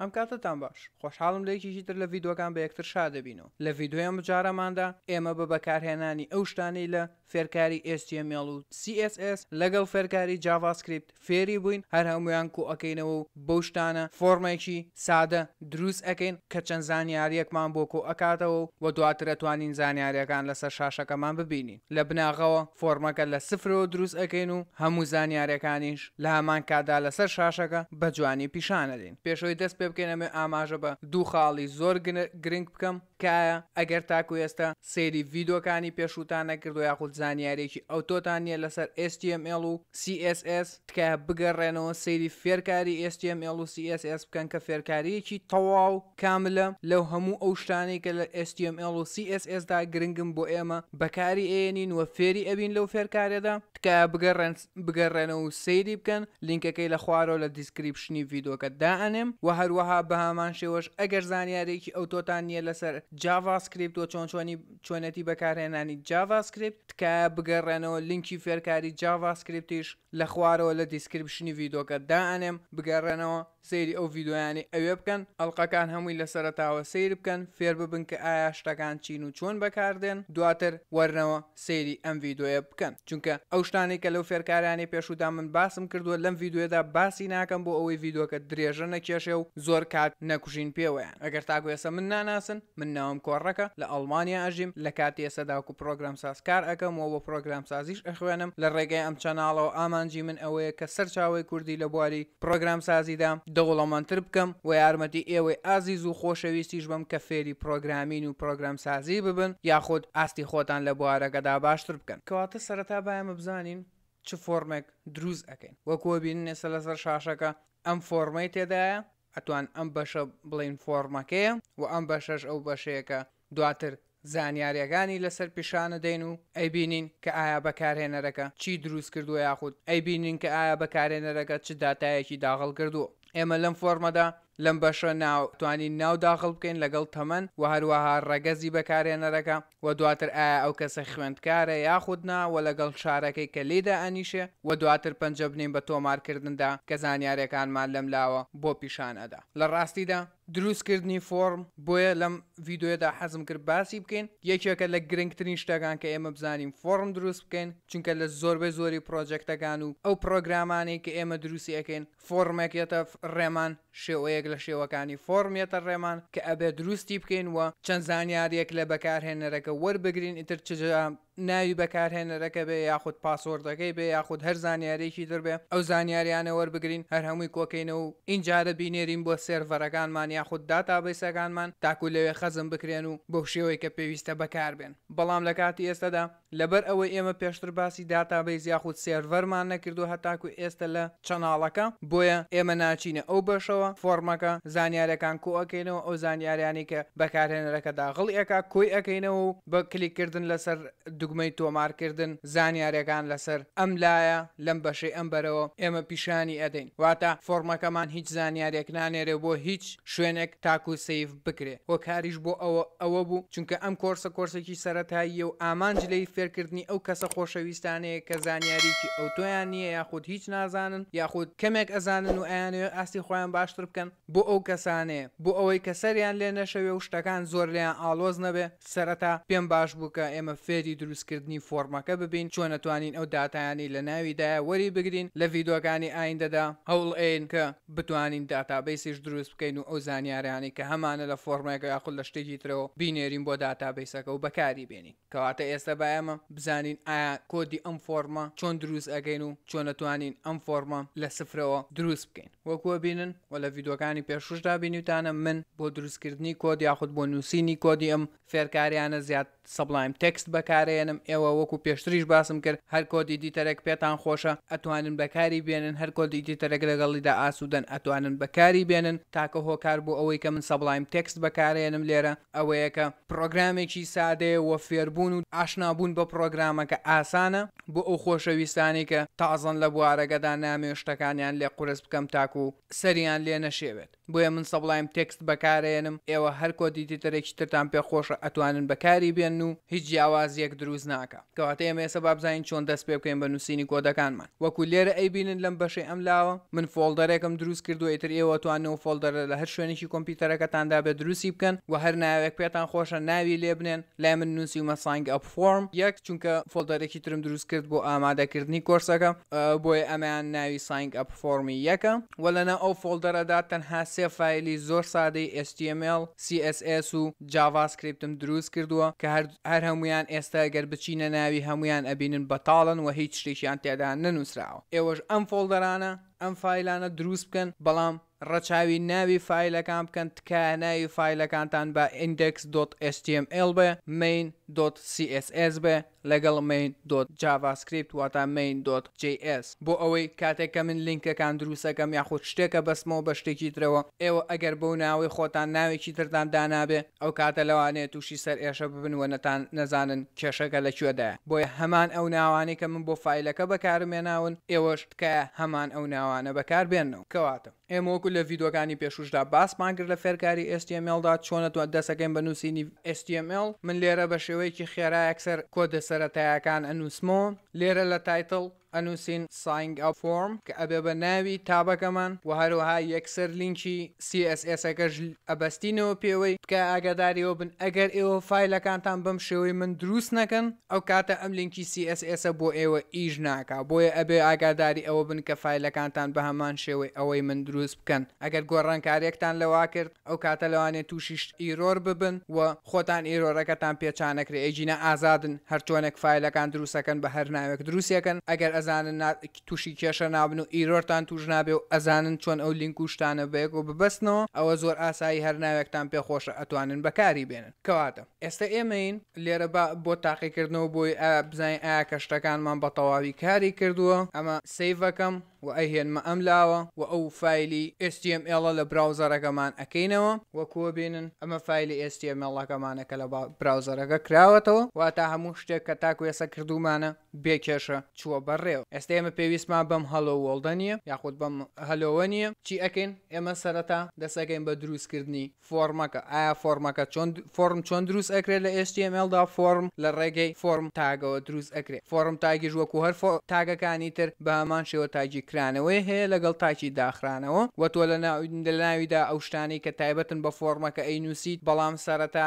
ئەم کاتتان باش خۆشحاڵم لەیەکیشی تر لە یددیوەکان بە یەکتر شا دەبینەوە لە یددیویان بجارەماندا ئێمە بە بەکارهێنانی ئەو شتانەی لە فێرکاری ئSTML و CSS لەگەڵ فێرکاری جاواسکرپت فێری بووین هەر هەمویان کو ئەەکەینەوە و بەو شتانە فۆرمێکی سادە دروست ئەەکەین کە چەند زانیاریەکمان بۆ کۆ ئەکاتەوە و دواتر ئەتوانین زانیاریەکان لەسەر شاشەکەمان ببینین لە بناغەوە فۆرمەکە لە سفرەوە دروست ئەەکەین و هەموو زانیارەکانیش لە هەمان کادا لەسەر شاشەکە بە جوانی پیشانەدەین پێشەوەی دەست پێ پێ بکەینەمێ ئاماژە بە دوو خاڵی زۆر گرنگ بکەم کایە ئەگەر تاکو ئێستا سێری ڤیددیوەکانی پێشوتان نەکردو یاخود زانیارێکی ئەوتۆتان نیە لەسەر STML و CSS تکایە بگەڕێنەوە سری فێرکاری STML و CSS بکەن کە فێرکاریەکی تەواو کاملە لەو هەموو ئەو شتانی کە لە STML و CSS دا گرنگم بۆ ئێمە بەکاری ئێنین وە فێری ئەبین لەو فێرکارێدا تکایە بگەڕێن بگەڕێنەوە و سری بکەن لینکەکەی لە خوارەوە لە دیسکریپشنی ڤیددیوکە دائنێم و هەروە هەروەها بە هامان شێوەش ئەگەر زانیارێکی ئەوتۆتان نییە لەسەر جاڤاسکرریپت و چۆن چۆنی چۆنەتی بەکارهێنانی جاڤاسکرریپت کە بگەڕێنەوە لینکی فێرکاری جاڤاسکرریپتیش لە خوارەوە لە دیسکرریپشنی ڤیددۆکە دائنێم بگەڕێنەوە سەیری ئەو یددیویانی ئەوێ بکەن ئەلقەکان هەمووی لە سەرتاوە سیر بکەن فێر ببن کە ئایا شتەکان چین و چۆن بەکاردێن دواتر وەرنەوە سەیری ئەم یددیوۆیە بکەن چونکە ئەو شتانی کە لەو فێرکارانی پێشودا من باسم کردووە لەم یددیوێدا باسی ناکەم بۆ ئەوەی یددیوکە درێژە نەکێشێ و زۆر کات نەکوژین پێوەیان ئەگەر تاگوێسە من ناناسن من ناوم کۆڕەکە لە ئەڵمانیا ئەژیم لە کاتی ئێسەداکو پرۆگرام سازکار ئەەکەم و بۆ پرۆگرام سازیش ئەخوێنم لە ڕێگەی ئەم چەناڵەوە ئامانجی من ئەوەیە کە سەرچاوی کوردی لە بواری پرۆگرام سازیدا دەوڵەمەندتر بکەم و یارمەتی ئێوەی ئازیز و خۆشەویستیش بم کە فێری پرۆگرامین و پرۆگرامسازی ببن یاخود ئاستی خۆتان لە بوارەکەدا باشتر بکەن کەواتە سەرەتا بایمە بزانین چ فۆرمێک دروست ئەەکەین وەکوبین نێسە لەسەر شاشەکە ئەم فۆرمەی تێدایە ئەتوان ئەم بەشە بڵین فۆرمەکەیە و ئەم بەشەش ئەو بەشەیەەکە دواتر زانیاریەکانی لەسەر پیشانە دەین و ئەیبینین کە ئایا بەکارهێنەرەکە چی دروست کردووە یاخود ئەیبینین کە ئایا بەکارهێنەرەکە چ دااتایەکی داغڵ کردووە ئێمە لەم فۆرمەدا لەم بەشە ناوتوانین ناو داخڵ بکەین لەگەڵ تەمەەن و هەروەها ڕەگەزی بەکارێنەرەکە و دواتر ئایا ئەو کەسە خوێندکارە یاخودناوە لەگەڵ شارەکەی کە لێدا ئەنیشێ و دواتر پنجە بنین بە تۆمارکردندا کە زانیارەکانمان لەم لاوە بۆ پیشان ئەدا لە ڕاستیدا دروستکردنی فۆرم بۆیە لەم یددیوێدا حەزم کرد باسی بکەین یەکێکە لە گرنگترین شتەکان کە ئێمە بزانین فۆرم دروست بکەین چونکە لە زۆربەی زۆری پرۆژێکتەکان و ئەو پرۆگرامانەی کە ئێمە دروستی ئەەکەین فۆرمێکێتە ڕێمان شێوەیەک لە شێوەکانی فۆرمێتە ڕێمان کە ئەبێ دروستی بکەین وە چەند زانیاریەک لە بەکارهێنەرەکە وەربگرین ئیتر چجا ناوی بەکارهێنەرەکە بێ یاخود پاسۆردەکەی بێ یاخود هەر زانیارێکی دەبێ ئەو زانیاریانە وەربگرین هەر هەمووی کۆکەینە و اینجارە بینێرین بۆ سێرڤەرەکانمان یاخود داتابیسەکانمان تاکو لەوێ خەزم بکرێن و بۆ شێوەی کە پێویستە بەکاربێن بەڵام لە کاتی ئێستادا لەبەر ئەوەی ئێمە پێشتر باسی داتابیز یاخود سێرڤەرمان نەکردو هەتاکو ئێستا لە چەناڵەکە بۆیە ئێمە ناچینە ئەو بەشەوە فۆرمەکە زانیارەکان کۆەکەینەوە ئەو زانیاریانی کە بەکارهێنەرەکە داغڵی ئەکا کۆی ئەەکەینەوە و بە کلیککردن لەسەر دو دوگمەی تۆمارکردن زانیاریەکان لەسەر ئەم لایە لەم بەشەی ئەم بەرەوە ئێمە پیشانی ئەدەین واتە فۆرمەکەمان هیچ زانیارێک نانێرێ بۆ هیچ شوێنێک تاکو سیف بکرێ وە کاریش بۆ ئەوە ئەوە بوو چونکە ئەم کۆرسە کۆرسێکی سەتاییە و ئامانج لی فێرکردنی ئەو کەسە خۆشەویستانەیە کە زانیاریکی ئەو تۆیان نییە یاخود هیچ نازانن یاخود کەمێک ئەزانن و ئایانەوە ئاستی خۆیان باشتر بکەن بۆ ئەو کەسانەیە بۆ ئەوەی کەسەریان لێ نەشەوێ و شتەکان زۆر لیان ئالۆز نەبێ سەرەتا پێم باش بووکە ئێمە فێری دروست دروستکردنی فۆرمەکە ببین چۆن نتوانین ئەو دااتیانی لە ناویداە وەری بگرین لە ڤیددیوەکانی ئایندەدا هەوڵ ئین کە بتوانین داتابیسیش دروست بکەین و ئەو زانیاریانی کە هەمانە لە فۆرمێکەکە یاخود لە شتێکی ترەوە بینێرین بۆ داتابیسەکە و بەکاری بێنین کەواتە ئێستا بایەمە بزانین ئایا کۆدی ئەم فۆرمە چۆن دروست ئەگەین و چۆن نتوانین ئەم فۆرمە لە سفرەوە دروست بکەین وەکووە بینن و لە ڤیددیوەکانی پێشوشدا بینیتانە من بۆ دروستکردنی کۆدی یاخود بۆ نووسینی کۆدی ئەم فێرکاریانە زیاد سەبلایم تەکست بەکارێن بهێنم ئێوە وەکو پێشتریش باسم کرد هەر کۆدی دیتەرەك پێتان خۆشە ئەتوانن بەکاری بێنن هەر کۆدی دیتەرەك لەگەڵیدا ئاسوودەن ئەتوانن بەکاری بێنن تاکە هۆکار بوو ئەوەی کە من سەبلایم تێکست بەکارێنم لێرە ئەوەیەکە پرۆگرامێکی سادەیە وە فێربوون و ئاشنابوون بە پرۆگرامەکە ئاسانە بۆ ئەو خۆشەویستانی کە تازن لە بوارەگەدا نامێ شتەکانیان لێ قرس بکەم تاکو و سەریان لێ نەشێوێت بۆیە من سەبلایم تێکست بەکارێنم ئێوە هەر کۆدی دیتەرێکی ترتان پێخۆشە ئەتوانن بەکاری بێن و هیچ جیاوازیەک دروست دروست ناکە کەواتە ئێمە ئێستا بابزانین چۆن دەست پێ بکەین بە نووسینی کۆدەکانمان وەکو لێرە ئەیبینن لەم بەشی ئەم لاوە من فۆلدەرێکم دروست کردو ئیتر ئێوەتوانەوە فۆلدەر لە هەر شوێنێکی کۆمپیوتەرەکەتاندا بە دروستی بکەن و هەر ناوێک پێتان خۆشە ناوی لێ بنێن لای من نووسی ومە سانگ ئەپ فۆرم یەک چونکە فۆلدەرێکی ترم دروست کرد بۆ ئامادەکردنی کۆرسەکە بۆی ئەمەیان ناوی سانگ ئەپ فۆرمی یەکە وە لەنە ئەو فۆلدەرەدا تەنها سێ فایلی زۆر سادەی HTML CSS و جاواسکرریپتم دروست کردووە کە هەر هەمویان ئێستا گەر ئەگەر بچینە ناوی هەمویان ئەبینن بەتاڵن و هیچ شتێکیان تێدا نەنووسراوە ئێوەش ئەم فۆڵدەرانە ئەم فیلانە دروست بکەن بەڵام ڕەچاوی ناوی فیلەکان بکەن تکایە ناوی فیلەکانتان بە index.html بێ main.css بێ لەگەڵ main.javascript واتە main.js بۆ ئەوەی کاتێک کە من لینکەکان دروستەکەم یاخود شتێکە بەسمەوە بە شتێکی ترەوە ئێوە ئەگەر بەو ناوی خۆتان ناوێکی ترتان دانابێ ئەو کاتە لەوانێت تووشی سەر ئێشە ببنوە نەتان نەزانن کێشەکە لەکوێدایە بۆیە هەمان ئەو ناوانی کە من بۆ فیلەکە بەکارمێناون ئێوەش تکایە هەمان ئەو ناوان ئەوانە بەکار بێنەوە کەواتە ئێمەوەکو لە یددیوەکانی پێشوشدا باسمان کرد لە فێرکاری STMLدا چۆنەوە دەسەکەم بە نووسینی STML من لێرە بە شێوەیەکی خێرایەکسەر کۆدەسەرەتایەکان ئەنووسمۆ لێرە لە تایتل ئەنووسین ساینگ ئەفۆرم کە ئەبێ بە ناوی تابەکەمان و هەروەها یەکسەر لینکی CSSەکەش ئەبەستینەوە پێوەی بکە ئاگاداریەوە بن ئەگەر ئێوە فیلەکانتان بم شێوەی من دروست نەکەن ئەو کاتە ئەم لینکی CSSە بۆ ئێوە ئیش ناکە بۆیە ئەبێ ئاگاداری ئەوە بن کە فیلەکانتان بە هەمان شێوەی ئەوەی من دروست بکەن ئەگەر گۆڕانکاریەکتان لەوا کرد ئەو کاتە لەوانێت تووشیش ئیرۆر ببن و خۆتان ئیرۆرەکەتان پێچانەکرێ ئەجینە ئازادن هەرچۆنێک فیلەکان دروستەکەن بە هەر ناوێک دروستەکەن ئەگەر ئەز ئەزانن تووشی کێشە نابن و ئیرۆرتان توش نابێ و ئەزانن چۆن ئەو لینک و شتانە بەیەک و ببستنەوە ئەوە زۆر ئاسایی هەر ناوێکتان پێخۆشە ئەتوانن بەکاری بێنن کەواتە ئێستا ئێمەین لێرە بۆ تاقیکردنەوە بۆی بزانین ئایا کەشتەکانمان بە تەواوی کاری کردووە ئەمە سیڤەکەم و ئەهێنمە ئەم لاوە و ئەو فیلی STML لە براوزەرەکەمان ئەەکەینەوە وەکووە بینن ئەمە فیلی STMLەکەمانەکە لە براوزەرەکە کراوەتەوە وا تا هەموو شتێک کە تاکو ێسە کردومانە بێکێشە چووە بەڕێوە ئێستا ئێمە پێویستمان بەم هەڵۆ وڵدە نیە یاخود بەم هەلۆوە نییە چی ئەکەین ئێمە سەرەتا دەسەکەین بە دروستکردنی فۆرمەکە ئایا فۆرمەکە چۆن فۆرم چۆن دروست ئەکرێت لە HTMLدا فۆرم لە ڕێگەی فۆرم تاگەوە دروست ئەکرێت فۆرم تاگیژ وەکو هەر تاگەکانی تر بە هەمان شێوە تاجی کرد کردکرانەوەی هەیە لەگەڵ تاکی داخرانەوە وە تۆ لە ناویدا ئەو شتانی کە تایبەتن بە فۆرمەکە ئەی نووسیت بەڵام سەرەتا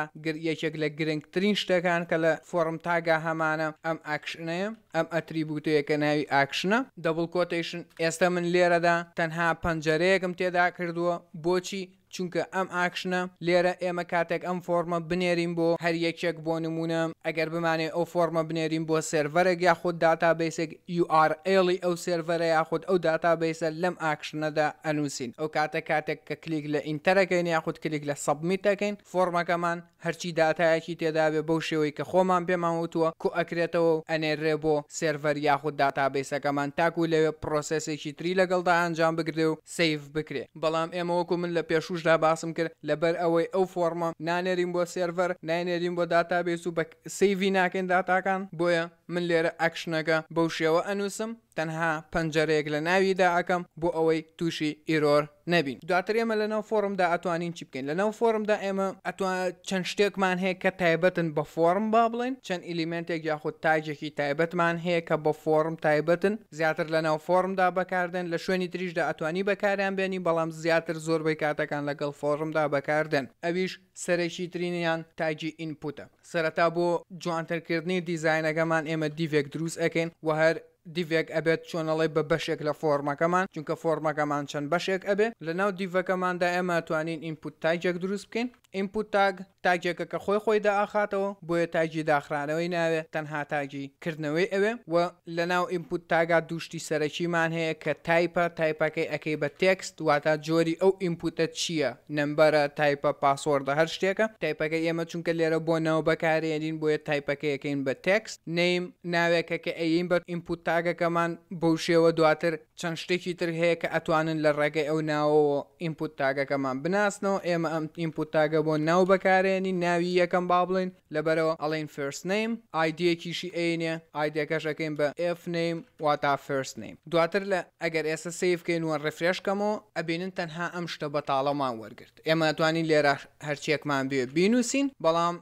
یەکێک لە گرنگترین شتەکان کە لە فۆرم تاگا هەمانە ئەم ئاکشنەیە ئەم ئەتریبوتەیەکە ناوی ئاکشنە دەبڵ کۆتیشن ئێستا من لێرەدا تەنها پەنجەرەیەکم تێدا کردووە بۆچی چونکە ئەم ئاکشنە لێرە ئێمە کاتێک ئەم فۆرمە بنێریم بۆ هەر یەکێک بۆ نمونە ئەگەر بمانێ ئەو فۆرمە بنێریم بۆ سێڤەرێک یاخود داتابیسێک URLی ئەو سێڤەرە یاخود ئەو داتابیسە لەم ئاکشنەدا ئەنووسین ئەو کاتە کاتێک کە کلیک لە ئینتەرەکەین یاخود کلیک لە سەبمیتەکەین فۆرمەکەمان هەرچی دااتایەکی تێدابێ بەو شێوەی کە خۆمان پێماوتووە کو ئەکرێتەوە ئەنێرێ بۆ سێڤەر یاخود داتابیسەکەمان تاکو لەوێ پرۆسسێکی تری لەگەڵدا ئەنجام بگرێ و سیف بکرێ بەڵام ئێمە وەکو من لە پێشوو توشدا باسم کرد لەبەر ئەوەی ئەو فۆرمە نانێریم بۆ سێڤەر ناینێریم بۆ داتا بێس و بە سیڤ ناکەین داتاکان بۆیە من لێرە ئەکشنەکە بەو شێوە ئەنووسم تەنها پەنجەرەیەک لە ناویدا ئەکەم بۆ ئەوەی تووشی ئیرۆر نبین دواتر ئێمە لە ناو فۆرمدا ئەتوانین چی بکەین لە ناو فۆرمدا ئێمە ئەتوان چەند شتێکمان هەیە کە تایبەتن بە فۆرم با بڵێن چەند ئلیمنتێک یاخود تاجێکی تایبەتمان هەیە کە بە فۆرم تایبەتن زیاتر لە ناو فۆرمدا بەکاردن لە شوێنی تریشدا ئەتوانی بەکاریان بێنی بەڵام زیاتر زۆربەی کاتەکان لەگەڵ فۆرمدا بەکاردن ئەویش سەرەکی ترینیان تاجی ئینپوتە سەرەتا بۆ جوانترکردنی دیزینەکەمان ئێمە دیڤێک دروست ئەەکەین و هەر دیڤێک ئەبێت چۆنەڵی بە بەشێک لە فۆرمەکەمان چونکە فۆرمەکەمان چەند بەشێک ئەبێ لە ناو دیڤەکەماندا ئێمە توانین ئینپوت تایجێک دروست بکەین ئینپوت تاگ تاجێکە کە خۆی خۆی داخاتەوە بۆیە تاجی داخرانەوەی ناوێت تەنها تاجیکردنەوەی ئەوێ و لە ناو ئینپوت تاگا دوشتی سەرەکیمان هەیە کە تایپە تایپەکەی ئەەکەی بە تێکست واتە جۆری ئەو ئینپوتە چییە نمبەرە تایپە پاسۆردە هەر شتێکە تایپەکە ئێمە چونکە لێرە بۆ ناو بەکارێنین بۆیە تایپەکەیەکەین بە تێکست نیم ناوێکە کە ئەین بە ئینپوت تاگەکەمان بەو شێوە دواتر چەند شتێکی تر هەیە کە ئەتوانن لە ڕێگەی ئەو ناوەوە ئینپوت تاگەکەمان بناسنەوە ئێمە ئەم ئینپوت تاگە کە بۆ ناو بەکارێنی ناوی یەکەم با بڵین لەبەرەوە ئەڵین فرست نیم ئایدەکیشی ئەینێ ئایدەکەشەکەین بە F نیم واتا فرست نیم دواتر لە ئەگەر ئێستا سیفکەین وە ڕفرێشکەمەوە ئەبینن تەنها ئەم شتە بە تاڵەمان وەرگرت ئێمە توانین لێرە هەرچیەکمان بێ بینوسین بەڵام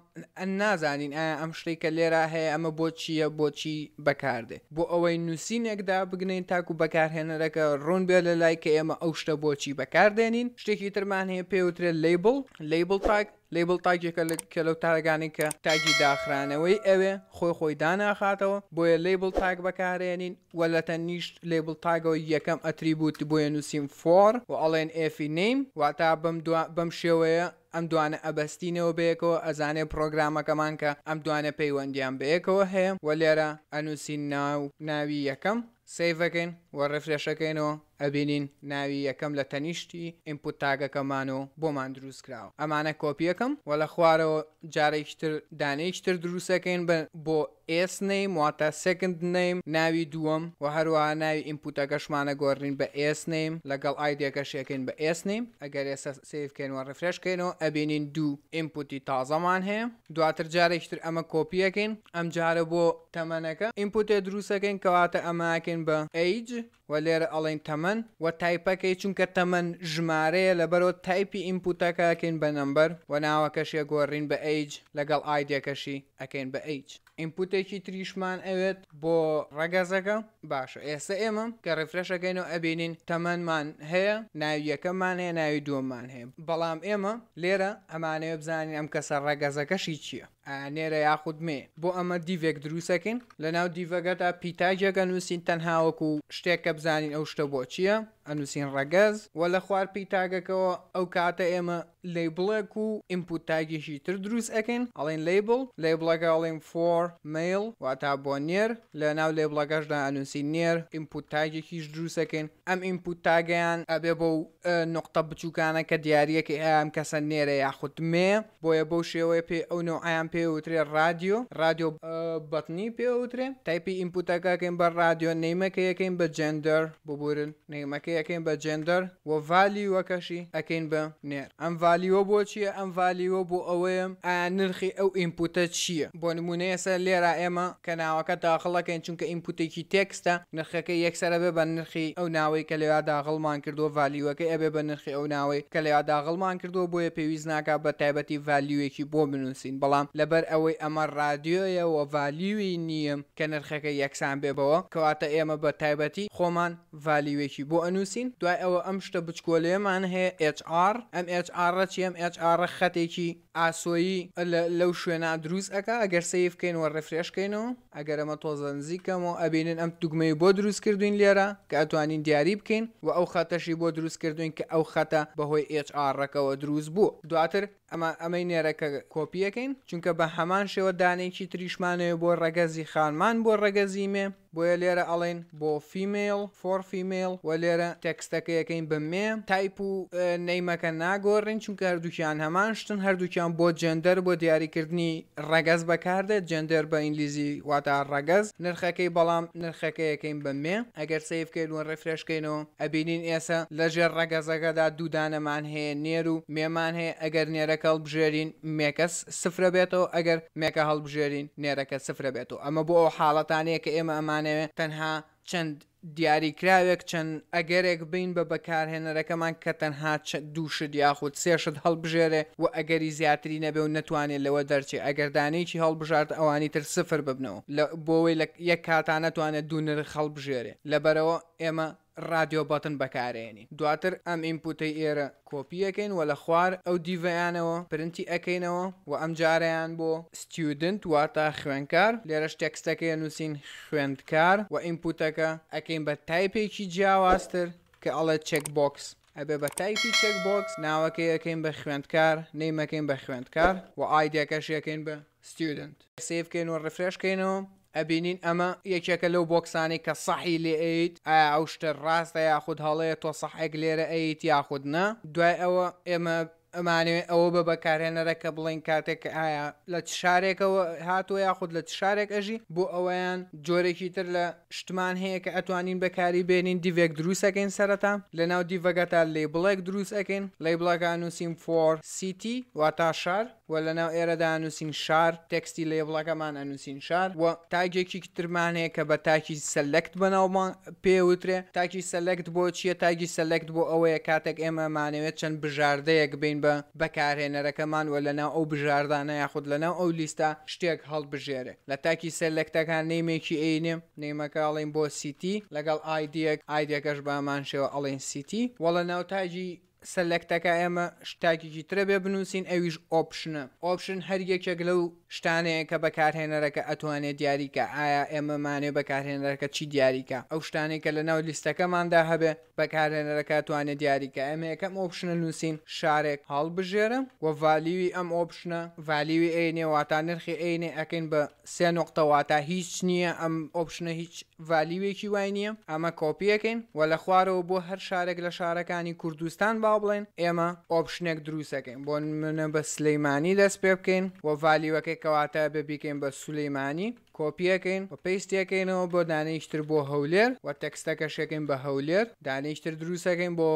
نازانین ئایا ئەم شتێککە لێرە هەیە ئەمە بۆ چییە بۆچی بەکاردێ بۆ ئەوەی نووسینێکدا بگنین تاکو بەکارهێنەرەکە ڕوون بێ لە لای کە ئێمە ئەو شتە بۆچی بەکاردێنین شتێکی ترمان هەیە پێوترێت لیبل لیبل تاک لیبل تاکێکە کە لەو تاگانی کە تاگی داخرانەوەی ئەوێ خۆی خۆی داناخاتەوە بۆیە لیبل تاک بەکارێنین وە لە تەنیشت لیبل تاگەوە یەکەم ئەتریبوت بۆیە نووسیم فۆر و ئەڵێن ئفی نیم واتا بەم شێوەیە ئەم دوانە ئەبەستینەوە بەیەکەوە ئەزانێ پرۆگرامەکەمان کە ئەم دوانە پەیوەندیان بەیەکەوە هەیە وە لێرە ئەنووسین ناو ناوی یەکەم سیفەکەین وە ڕفرێشەکەینەوە ئەبینین ناوی یەکەم لە تەنیشتی ئینپوت تاگەکەمان و بۆمان دروست کراوە ئەمانە کۆپیەکەم و لە خوارەوە جارێکتر دانەیشتر دروستەکەین بۆ ئس نەیم واتە سکند نەیم ناوی دووەم و هەروە ناوی ئینپوتەکەشمانە گۆڕین بە ئس نەیم لەگەڵ ئایدەکەشیەکەین بە ئس نیم ئەگەر ئێستا سیفکەینەوە ڕفرشکەینەوە ئەبینین دوو ئینپوتی تازەمان هەیە دواتر جارێکتر ئەمە کۆپیەکەین ئەم جارە بۆ تەمەنەکە ئینپوتێ دروستەکەین کەواتە ئەماکەین بە ئەیج و لێرە ئەڵین تەمە تەمەەن و تایپەکەی چونکە تەمەەن ژمارەیە لەبەرەوە تایپی ئینپوتەکەکەین بە نمبەر و ناوەکەشیە گۆڕین بە ئەیج لەگەڵ ئایدەکەشی ئەکەین بە ئەیج ئینپوتێکی تریشمان ئەوێت بۆ ڕەگەزەکە باشە ئێستا ئێمە کە ڕفرەشەکەین و ئەبینین تەمەەنمان هەیە ناویەکەمان هەیە ناوی دووەممان هەیە بەڵام ئێمە لێرە ئەمانەیە بزانین ئەم کەسە ڕەگەزەکەشی چییە نێرە یاخودمێ بۆ ئەمە دیڤێک دروستەکەن لە ناو دیڤەگەتا پیتاجەکە نووسین تەنهاوەکو شتێکە بزانین ئەو شتە بۆ چییە؟ ئەنووسین ڕەگەز و لە خوار پیتاگەکەەوە ئەو کاتە ئێمە لەیبڵێک و ئیمپوتاگیشی تر دروست ئەکەین ئەڵێن لەیبڵ لەیبڵەکەڵێن فۆر میل واتا بۆ نێر لە ناو لێبڵەکەشدا ئەنووسی نێر ئیمپوتاگێکیش دروستەکەین ئەم ئیمپوتاگەیان ئەبێ بە و نقطە بچووکانە کە دیارەکە ئەم کەسە نێرە یاخودمێ بۆیە بەو شێوەیە پێ ئەو نەوەیان پێ پێوترێ رادیۆ رادیۆ بەتنی پێوترێ تایپی ئینپوتەکەکەین بە رادیۆ نەیمەکە یەکەین بە جندەر ببورن نەیمەکە یەکەین بە جندەر و ڤالی وەکەشی ئەکەین بە نێر ئەم ڤالیوە بۆ چییە ئەم ڤالیوە بۆ ئەوەیە نرخی ئەو ئینپوتە چییە بۆ نمونەیەسە لێرە ئێمە کە ناوەکە داخڵەکەین چونکە ئینپوتێکی تێکستە نرخەکە یەکسرە بێ بە نرخی ئەو ناوەی کە لێوا داغڵمان کردووە ڤالیوەکە ئەبێ بە نرخی ئەو ناوەی کە لێوا داغڵمان کردووە بۆیە پێویست ناکە بە تایبەتی ڤالیوێکی بۆ بنووسین بەڵام لە لەبەر ئەوەی ئەمە رادیۆیە و ڤالیوی نییەم کە نرخەکە یەکسان بێبەوە کەواتە ئێمە بە تایبەتی خۆمان ڤالیوێکی بۆ ئەنووسین دوای ئەوە ئەم شتە بچکۆلێمان هەیە HR ئەم HR چیم HR خەتێکی ئاسۆیی لەو شوێنە دروست ئەەکە ئەگەر سیفکەین وە ڕفرێشکەینەوە ئەگەر ئەمە تۆزە نزیکەمەوە ئەبینن ئەم دوگمەی بۆ دروست کردوین لێرە کە ئەتوانین دیاری بکەین و ئەو خەتەشی بۆ دروست کردوین کە ئەو خەتە بەهۆی HR ڕەکەەوە دروست بوو دواتر ئەمە ئەمەی نێرەکە کۆپیەکەین چونکە بە هەمان شێوە دانێکی تریشمانەوە بۆ ڕەگەزی خانمان بۆ ڕەگەزیمێ بۆیە لێرە ئەڵێن بۆ فیمیل فۆر فیمیل و لێرە تەکستەکە یەکەین بمێ تایپ و نەیمەکە ناگۆڕین چونکە هەردووکیان هەمان شتن هەردووکیان بۆ جندەر بۆ دیاریکردنی ڕگەز بەکاردێت جندەر بە ئینگلیزی واتە ڕگەز نرخەکەی بەڵام نرخەکە یەکەین بمێ ئەگەر سیفکەین و ڕێفرێشکەینەوە ئەبینین ئێسە لەژێر ڕگەزەکەدا دوودانەمان هەیە نێر و مێمان هەیە ئەگەر نێرەکە هەڵبژێرین مێکەس سفرە بێتەوە ئەگەر مێکە هەڵبژێرین نێرەکە سفرە بێت و ئەمە بۆ حاڵەتانەیە کە ئێمە ئەمان ज़माने में तनहा चंद دیاریکراوێک چەند ئەگەرێک بین بە بەکارهێنەرەکەمان کە تەنها دووشت یاخود سێشت هەڵبژێرێ و ئەگەری زیاتری نەبێ و نتوانێت لەوە دەرچێ ئەگەردانەیەکی هەڵبژارد ئەوانی تر سفر ببنەوە بۆی یەک کاتانەتوانێت دوونر خەڵبژێرێ لەبەرەوە ئێمە رادیۆ بەتن بەکارێنی دواتر ئەم ئینپوتی ئێرە کۆپیەکەین و لە خوار ئەو دیڤیانەوە پرنتی ئەەکەینەوە و ئەم جارەیان بۆ ستیودنت واتە خوێنکار لێرە شتێکستەکەی نووسین خوێندکار و ئینپوتەکە ئەەکەین دەکەین بە تایپێکی جیاوازتر کە ئەڵە چک بۆکس ئەبێ بە تایپی چک بۆکس ناوەکەی یەکەین بە خوێندکار نەیمەکەین بە خوێندکار و ئایدیەکەش یەکەین بە ستودنت سیفکەین و ڕفرێشکەینەوە ئەبینین ئەمە یەکێکە لەو بۆکسانی کە سەحی لێ ئەیت ئایا ئەو شتە ڕاستە یاخود هەڵەیە تۆ سەحێک لێرە ئەیت یاخودنا دوای ئەوە ئێمە ئەمانێ ئەوە بە بەکارهێنەرە کە بڵین کاتێک ئایا لە شارێکەوە هاتووە یاخود لە شارێک ئەژی بۆ ئەوەیان جۆرێکی تر لە شتمان هەیە کە ئەتوانین بەکاری بێنین دیڤێک دروستەکەین سەرەتا لە ناو دیڤگەتا لێ بڵێک دروستەکەین لەی بڵگان نووسیم فۆر سیتی واتا شار و لە ناو ئێرەدا نووسین شار تەکستی لێ بڵەکەمان ئەنووسین شار و تاگێکی ترمانەیە کە بە تاکی سەلەکت بەناومان پێوترێ تاکی سەلەکت بۆ چیە تاگی سەلەکت بۆ ئەوەیە کاتێک ئێمە مانەوێت چەند بژاردەیەک بین بە بەکارهێنەرەکەمان وە لەناو ئەو بژاردانە یاخود لەناو ئەو لیستە شتێک هەڵبژێرە لە تاکی سەلەکتەکان نەیمێکی ئەینێ نەیمەکەڵین بۆ سیتی لەگەڵ ئایدەک ئایدەکەش بامان شێوە ئەڵین سیتی وە لە ناوتاجی سەلەکتەکە ئێمە شتاکیی ترە بێ بنووسین ئەویش ئۆپشنە ئۆپشن هەر یەکێک لەو شتانەیە کە بەکارهێنەرەکە ئەتوانێت دیاریکە ئایا ئێمەمانێ بەکارهێنەرەکە چی دیاریکە ئەو شتانێکە لە ناو لیستەکەماندا هەبێ بەکارهێنەرەکە توانێت دیاریکە ئەمە یەکەم ئۆپشنە نووسین شارێک هەڵبژێرە و ڤالیوی ئەم ئۆپشنە ڤالیوی ئەینێ واتا نرخی ئەینێ ئەکەین بە سێ نقطەواتا هیچ نییە ئەم ئۆپشنە هیچ ڤالیوێکی وای نییە ئەمە کۆپیەکەین و لە خوارەوە بۆ هەر شارێک لە شارەکانی کوردستان با بڵێن ئێمە ئۆپشنێک دروستەکەین بۆ منە بە سلەیمانی دەست پێ بکەین و ڤالیوەکەی کەواتە ببیکەین بە سولەیمانی کۆپیەکەین بە پێیسێکەکەینەوە بۆ دانیشتر بۆ هەولێر و تەکستەکەشەکەین بە هەولێر دانیشتر دروستەکەین بۆ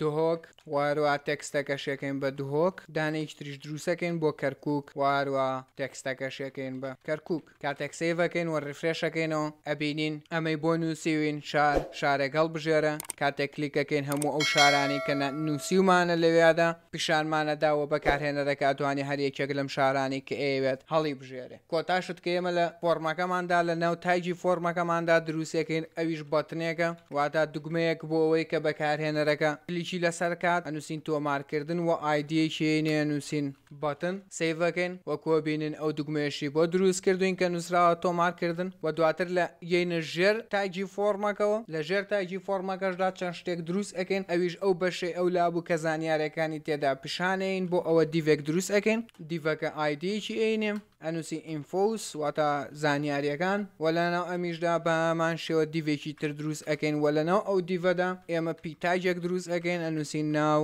دهۆک واروە تەکستەکەشەکەین بە دهۆک دانیشتریش دروستەکەین بۆ کەرکک واروە تەکستەکەشەکەین بە کەرکک کاتێکسەیڤەکەین و ڕفرێشەکەینەوە ئەبینین ئەمەی بۆ نووسیوین شار شارێکگەڵ بژێرە کاتێک کلیکەکەین هەموو ئەو شارانی کە نووسیمانە لەوێدا پیشانمانەداوە بەکارهێنەرەکە دوانی هەر یەکێک لەم شارانی کە ئەوێت هەڵی بژێرە کۆتاشت کە ئێمە لە فۆرمەکەماندا لە ناو تایجی فۆرمەکەماندا دروستەکەین ئەویش بەتنێکە واتە دوگمەیەک بۆ ئەوەی کە بەکارهێنەرەکە کلیکی لەسەر کات ئەنووسین تۆمارکردن و ئایدیەکێنێ نووسین بەتن سیڤەکەین وەکوبینن ئەو دوگمێشی بۆ دروستکردوین کە نووسراوە تۆمارکردن و دواتر لە یینە ژێر تاجی فۆرمەکەەوە لە ژێر تاجی فۆرمەکەشدا چەند شتێک دروست ئەەکەین ئەویش ئەو بەشێ ئەو لابوو کە زانیارەکانی تێدا پیشانەین بۆ ئەوە دیڤێک دروست ئەەکەین دیڤەکە ئایدیکی ئەینێم ئەنووسی ئینفۆس واتە زانیاریەکان وە لەناو ئەمیشدا بەمان شێوە دیڤێکی تر دروست ئەەکەین وە لەناو ئەو دیڤەدا ئێمە پیتاجێک دروست ئەەکەین ئەنووسی ناو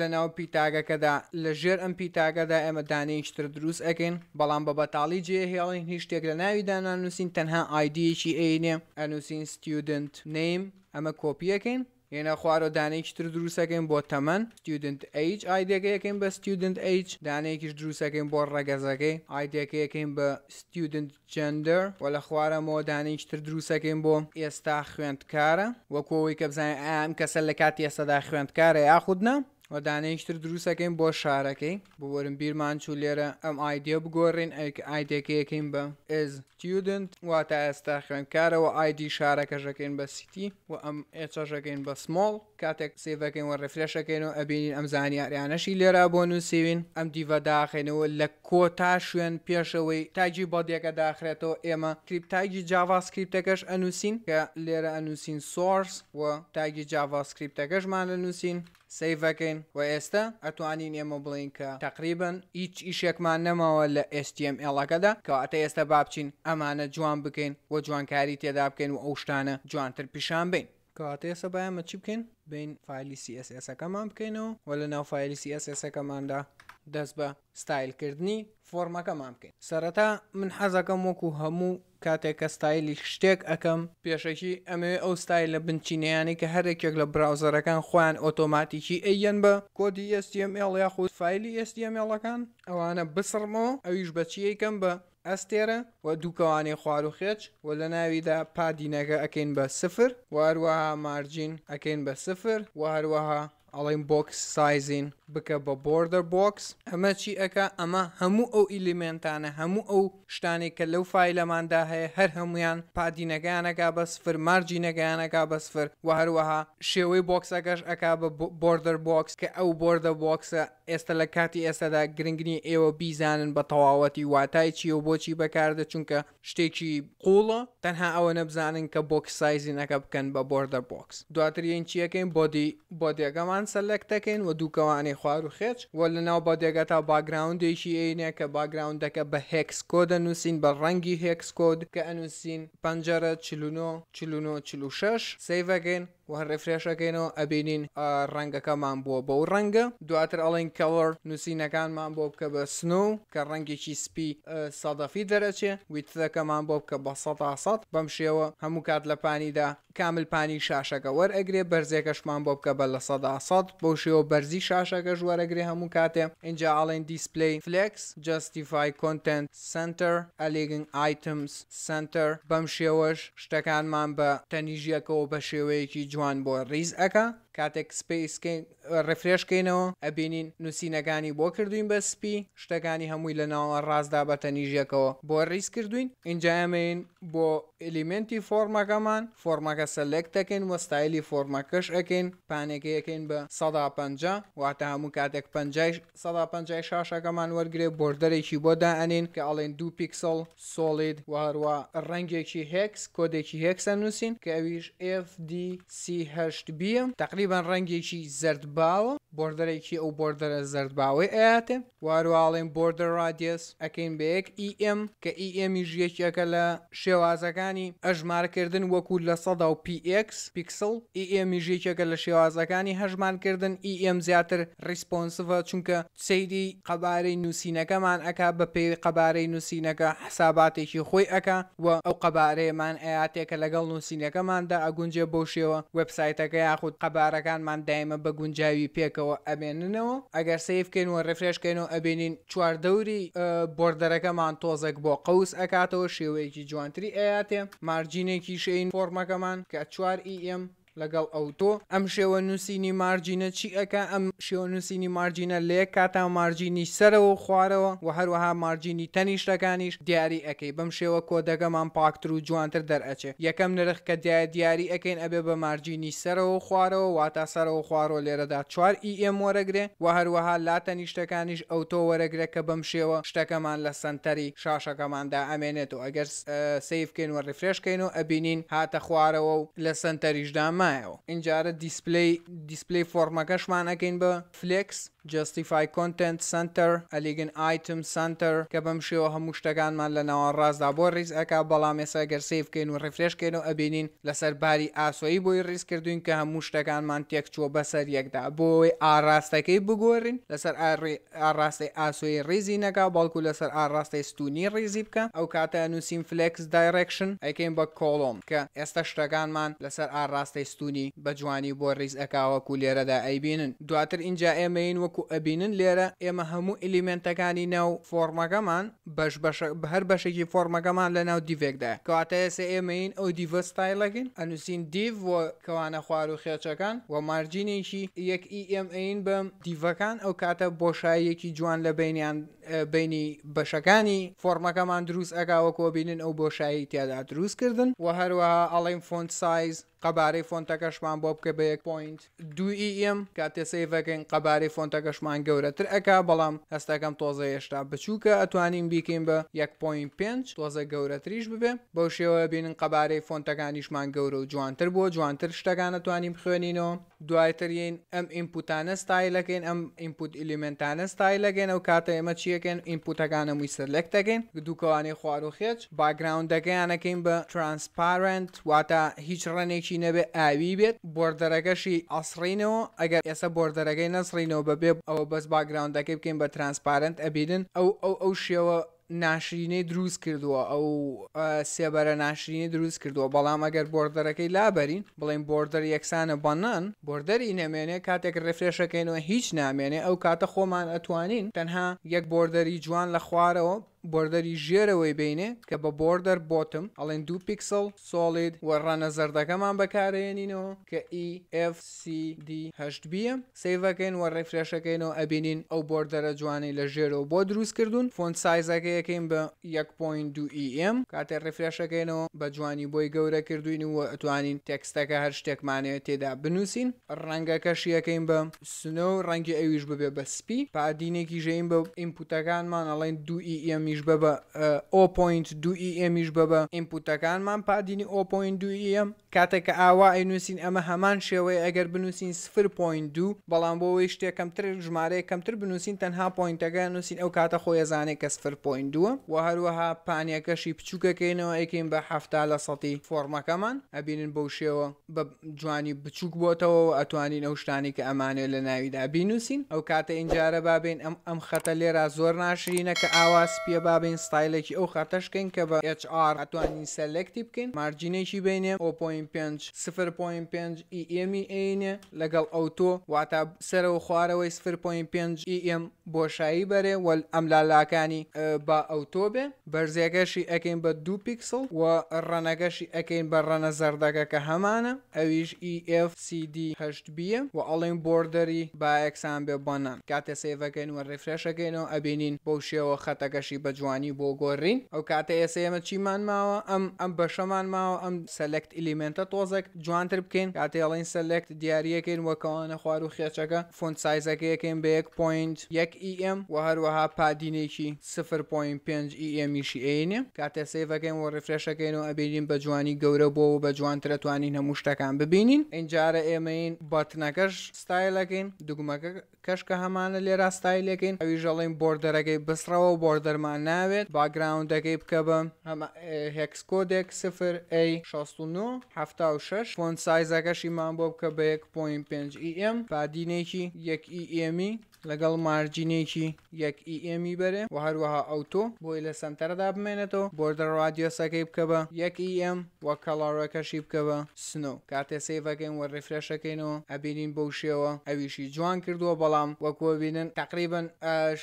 لەناو پیتاگەکەدا لە ژێر ئەم پیتاگەدا ئێمە دانیشتر دروست ئەەکەین بەڵام بە بەتاڵی جێهێڵین هیچ شتێک لە ناویدا نانووسین تەنها ئایدیەکی ئەینێ ئەنووسین ستودنت نیم ئەمە کۆپیەکەین یەنە خوارۆ دانێکی تر دروستەکەین بۆ تەمەەن ستودنت H ئایدەکەیەکەین بە ستودنت H دانێکیش دروستەکەین بۆ ڕەگەزەکەی ئایدەکەیەکەین بە ستودنت جندر و لە خوارەمەوە دانێکی تر دروستەکەین بۆ ئێستا خوێندکارە وەکۆی کە بزانین ئەم کەسە لە کاتی ئێستادا خوێندکارە یاخودنا وەدانەیشتر دروستەکەین بۆ شارەکەی بوەرم بیرمان چوو لێرە ئەم ئایدیا بگۆڕین ئایدەکەیەکەین بە ئز تیودنت واتە ئێستا خوێنکارەوە ئایدی شارەکەژەکەین بە سیتی و ئەم ئێچەژەکەین بە سمۆڵ کاتێک سێڤەکەین و ڕفرێشەکەین و ئەبینین ئەم زانیاریانەشی لێرا بۆ نووسوین ئەم دیڤە داخێنەوە لە کۆتا شوێن پێشەوەی تاجی بەدیەکە داخرێتەوە ئێمە کریپتاگی جاواسکریپتەکەش ئەنووسین کە لێرە ئەنووسین سۆرس و تاگی جاواسکریپتەکەشمان لە نووسین سیڤەکەین و ئێستا ئەتوانین ئێمە بڵین کە تقریبن هیچ ئیشێکمان نەماوە لە STMLەکەدا کەواتە ئێستا با بچین ئەمانە جوان بکەین و جوانکاری تێدا بکەین و ئەو شتانە جوانتر پیشان بین کەواتە ئێستا بایەمە چی بکەین بین فیلی CSSەکەمان بکەینەوە و لە ناو فیلی CSSەکەماندا دەست بە ستایلکردنی فۆرمەکەمان بکەین سەرەتا من حەزەکەم وەکو هەموو کاتێک کە ستایلی شتێک ئەەکەم پێشەکی ئەمێ ئەو ستایل لە بنچینەیانی کە هەرێکێک لە براوزەرەکان خۆیان ئۆتۆماتیکی ئەیەن بە کۆدی STML یاخود فیلی STMLەکان ئەوانە بسرمەوە ئەویش بەچیەکەم بە ئەستێرە و دووکەوانی خوار و خێچ و لە ناویدا پادینەکە ئەکەین بە سفر و هەروەها مارجین ئەکەین بە سفر و هەروەها ئەڵێم بۆکس سایزین بکە بە بۆردر بۆکس ئەمە چی ئەکە ئەمە هەموو ئەو ئیلیمنتانە هەموو ئەو شتانی کە لەو فیلەماندا هەیە هەر هەمویان پادینەگەیانەگا بە سفر مارجی نەگەیانەگا بە سفر و هەروەها شێوەی بۆکسەکەش ئەک بە بۆردر بۆکس کە ئەو بۆردە بۆکسە ئێستا لە کاتی ئێستادا گرنگنی ئێوە بیزانن بە تەواوەتی واتای چی و بۆچی بەکاردە چونکە شتێکی قوڵە تەنها ئەوە نەبزانن کە بۆکس سایزینەکە بکەن بە بۆردە بۆکس دواتر یەن چیەکەین بۆدی بۆدیەکەمان خۆمان سەلەک دەکەین و دووکەوانی خوار و خێچ و لە ناو بادێگە تا باگراوندێکی عینە کە باگراوندەکە بە هێکسکۆ دەنووسین بە ڕەنگی هێکسکۆد کە ئەنووسین پەنجەرە چلونۆ چلونۆ چلو شش سیڤگەین و هەر ڕێفرێشەکەینەوە ئەبینین ڕەنگەکەمان بووە بەو ڕەنگە دواتر ئەڵین کەڵەر نووسینەکانمان بۆ بکە بە سنو کە ڕەنگێکی سپی سەدەفی دەرەچێ ویتەکەمان بۆ بکە بە سە سەد بەم شێوە هەموو کات لە پانیدا کامل پانی شاشەکە وەرئگرێ بەرزێکەشمان بۆ بکە بە لە سەدا سەد بۆ شێوە بەرزی شاشەکە ژوەرەگرێ هەموو کاتێ اینجا ئاڵێن دیسپلی فلکس جستیفای کنتنت سنتەر ئەلیگن ئایتمس سنتەر بەم شێوەش شتەکانمان بە تەنیژیەکەەوە بە شێوەیەکی جو جوان بۆ ڕیز ئەکە کاتێک سپیسکەین ڕفرێشکەینەوە ئەبینین نووسینەکانی بۆ کردوین بە سپی شتەکانی هەمووی لە ناوە ڕازدا بە تەنیژەکەەوە بۆ ڕیس کردوین اینجامین بۆ ئلیمنتی فۆرمەکەمان فۆرمەکە سەلکتەکەین وەستایلی فۆرمەکەش ئەکەین پانێکەکەین بە 150 واتە هەموو کاتێک 50 شاشەکەمان وەرگێ بردەرێکی بۆدا ئەنین کە ئەڵێن دو پیکسل سۆلید وهروە ڕەنگێکی هێکس کۆدێکی هێکسە نووسین کە ئەویش FDCH بیە تقریب تقریبان ڕەنگێکی زەردباوە بردەرێکی ئەو بردەرە زەردباوەی ئااتێ وارواڵێن بردە رادیس ئەەکەین بەیەک ئیم کە ئیمی ژیەکیەکە لە شێوازەکانی ئەژمارکردن وەکو لە سەدا و PX پیکسل ئیمی ژێکێکە لە شێوازەکانی هەژمانکردن ئیم زیاتر ریسپۆنسڤە چونکە سەیری قەبارەی نووسینەکەمان ئەک بە پێی قەبارەی نووسینەکە حساباتێکی خۆی ئەک و ئەو قەبارەیەمان ئەیاتێکە لەگەڵ نووسینەکەماندا ئەگونجێ بۆ شێوە وبسایتەکە یاخود قەبار کارەکانمان دایمە بە گونجاوی پێکەوە ئەبێننەوە ئەگەر سیفکەین و ڕفرێشکەین و ئەبینین چواردەوری بردەرەکەمان تۆزەک بۆ قوس ئەکاتەوە شێوەیەکی جوانتری ئەیاتێ مارجینێکی شین فۆرمەکەمان کە چوار ئیم لەگەڵ ئەوتۆ ئەم شێوە نووسینی مارجینە چی ئەەکە ئەم شێوە نووسینی مارجینە لێک کاتا مارجینی سەرەوە خوارەوە و هەروەها مارجینی تەنیشتەکانیش دیاری ئەەکەی بەم شێوە کۆدەگەمان پاکتر و جوانتر دەرئەچێ یەکەم نرخ کە دیای دیاری ئەەکەین ئەبێ بە مارجینی سەرەوە خوارەوە واتە سەرەوە خوارۆ لێرەدا چوار ئیم وەرەگرێ و هەروەها لاتە نیشتەکانیش ئەوتۆ وەرەگرێ کە بەم شێوە شتەکەمان لە سنتەری شاشەکەماندا ئەمێنێت و ئەگەر سیفکەین و ڕفرێشکەین و ئەبینین هاتە خوارەوە و لە سنتەریشدامان مایەوە اینجارە دیسپلی دیسپلی فۆرمەکەشمان ئەەکەین بە فلکس جستیفای کۆنتنت سنتەر ئەلیگن ئایتم سنتەر کە بەم شێوە هەموو شتەکانمان لە ناوان ڕازدا بۆ ڕیز ئەک بەڵام ێسا گەرسی بکەین و ڕفرێشکەین و ئەبینین لەسەر باری ئاسۆیی بۆی ڕیزکردوین کە هەموو شتەکانمان تێکچوە بەسەر یەکدا بۆی ئاراستەکەی بگۆرین لەسەر ئاڕاستی ئاسۆی ریزی نەکا بەڵکو لەسەر ئاڕاستی ستونی ریزی بکە ئەو کاتە نووسین فلکس دایرەکشن ئەکەین بە کۆڵۆم کە ئێستا شتەکانمان لەسەر ئاڕاستی ستونی بە جوانی بۆ ڕیز ئەکاوەکو لێرەدا ئەیبینن دواتر اینجا ئێمەین وەکو وەکو ئەبینن لێرە ئێمە هەموو ئلیمنتەکانی ناو فۆرمەگەمان بەش هەر بەشێکی فۆرمەگەمان لە ناو دیڤێکدا کەواتەیەسە ئێمەین ئەو دیڤستایلەگن ئەنووسین دیڤ وە کەوانە خوار و خێچەکان و مارجینێکی یەک ئیMAین بەم دیڤەکان ئەو کاتە بۆشایەکی جوان لە بینیان بینی بەشەکانی فۆرمەکەمان دروست ئەگاوەکەوە بینن ئەو بۆشایی تیادا دروستکردن و هەروەها ئەڵێم فۆنت سایز قەبارەی فۆنتەکەشمان بۆ بکە بە 1 پوینت دوئیم کاتێسەیڤەکەین قەبارەی فۆنتەکەشمان گەورەتر ئەک بەڵام هەستەکەم تۆزە هێشتا بچووکە ئەتوانین بیکەین بە 1.5 تۆزە گەورەتریش ببێ بۆ شێوە بینن قەبارەی فۆنتەکانیشمان گەورە و جوانتر بۆ جوانتر شتەکانەتوانیم بخوێنینەوە دوایترین ئەم ئینپوتانە ستایلەکەین ئەم ئینپوت ئلیمنتانە ستایلەکەین ئەو کاتە ئێمە چیە پێکەن ئینپوتەکانە مووی سلک دەگەین دووکەوانی خواروخێچ باگراون دەکەیانەکەین بە ترانسپارنت واتە هیچ ڕەنێکی نەبێ ئاوی بێت بردەرەکەشی ئەسڕینەوە ئەگەر ئێستا بردەرەکەی نەسڕینەوە بەبێ ئەوە بەس باگراوندەکەی بکەین بە ترانسپارنت ئەبیدن ئەو ئەو ئەو شێوە ناشرینەی دروست کردووە ئەو سێبەرە ناشرینی دروست کردووە بەڵام ئەگەر بردەرەکەی لابەرین بڵین بردەر یەکسانە بەنان بردەری نامێنێ کاتێک ڕفرێشەکەینەوە هیچ نامێنێ ئەو کاتە خۆمان ئەتوانین تەنها یەک بردەری جوان لە خوارەوە بردەری ژێرەوەی بینێ کە بە بردەر بۆتم ئەڵێن دو پیکسل سۆڵید وەڕانە زەردەکەمان بەکارێنینەوە کە EFCDH بیە سیڤەکەین وە ڕێفرێشەکەینەوە ئەبینین ئەو بردەرە جوانی لە ژێرەوە بۆ دروست کردوون فۆن سایزەکە یەکەین بە 1.2EM کاتێ ڕێفرێشەکەینەوە بە جوانی بۆی گەورە کردوین و ئەتوانین تێکستەکە هەر شتێکمانەیە تێدا بنووسین ڕەنگەکەشی یەکەین بە سنە و ڕەنگی ئەویش ببێ بە سپی پادینێکی ژەین بە ئینپوتەکانمان ئەڵێن دو EM ئەمیش ببە ئۆپۆینت دوئی ئەمیش ببە ئینپوتەکانمان پادینی ئۆپۆین دویم کاتێککە ئاوا ئەینووسین ئەمە هەمان شێوەی ئەگەر بنووسین سفر پوین دو بەڵام بۆەوەی شتێکەمتر ژمارەیە کەمتر بنووسین تەنها پوینتەکە نووسین ئەو کاتە خۆی زانێت کە سفر پوین دووە و هەروەها پانیەکەشی بچووکەکەینەوە ئەکەین بە هەفتا لە سەتی فۆرمەکەمان ئەبینن بەو شێوە بە جوانی بچووک بۆتەوە و ئەتوانین ئەو شتانی کە ئەمانێت لە ناویدا بینوسین ئەو کاتە ئینجارە بابین ئەم ئەم خەتە لێرا زۆر ناشرینە کە ئاوا سپیە پێ بابین ستایلێکی ئەو خەتەشکەین کە بە HR ئەتوانین سەلکتی بکەین مارجینێکی بینێ 0.5 0.5 ئمی عینێ لەگەڵ ئەوتۆ واتە سەرەوە خوارەوەی 0.5 ئم بۆشایی بەرێ وەل ئەملالاکانی با ئەوتۆ بێ بەرزیەکەشی ئەەکەین بە دو پیکسل و ڕەنەگەشی ئەەکەین بە ڕەنە زەردەگە کە هەمانە ئەویش EFCD هەشت بیە و ئەڵێن بردەری با یەکسان بێ بۆنە کاتە سێڤەکەین و ڕێفرێشەکەینەوە ئەبینین بەو شێوە خەتەکەشی بە بە جوانی بۆ گۆڕین ئەو کاتە ئێسە ئێمە چیمان ماوە ئەم ئەم بەشەمان ماوە ئەم سەلکت ئلیمنتە تۆزێک جوانتر بکەین کاتێڵین سەلکت دیارریەکەین وەکەوانە خوار و خێچەکە فۆن سایزەکەیەکەین بە 1.1 ئیم و هەروەها پادینێکی 0.5 ئیمیشی ئینێ کاتە سیفەکەین و ڕفرێشەکەین و ئەبینین بە جوانی گەورە بۆ و بە جوانترەتوانین هەموو شتەکان ببینین ئەجارە ئێمەین بەتنەکەش ستایلەکەین دوگمەکە کەشکە هەمانە لێرا ستایلەکەین ئەوی ژەڵین بردەرەکەی بسرەوە بردەرمان ناوێت باگراونندەکەی بکە بم هێکسکۆدێک سفر A6 فۆن سایزەکەشیمان بۆ بکە بە 1.5 ئیم ای یەک ئیمی لەگەڵ مارجینێکی یەک ئیئمی بەرێ و هەروەها ئەوتۆ بۆی لە سنتەردا بمێنێتەوە بۆردە ڕادیۆسەکەی بکەبە یەک ئیئم وە کەڵاڕەکەشی بکەبە سنو کاتێ سیفەکەین و ڕفرەشەکەینەوە ئەبینین بەو شێوە ئەویشی جوان کردووە بەڵام وەکوبینن تقریبن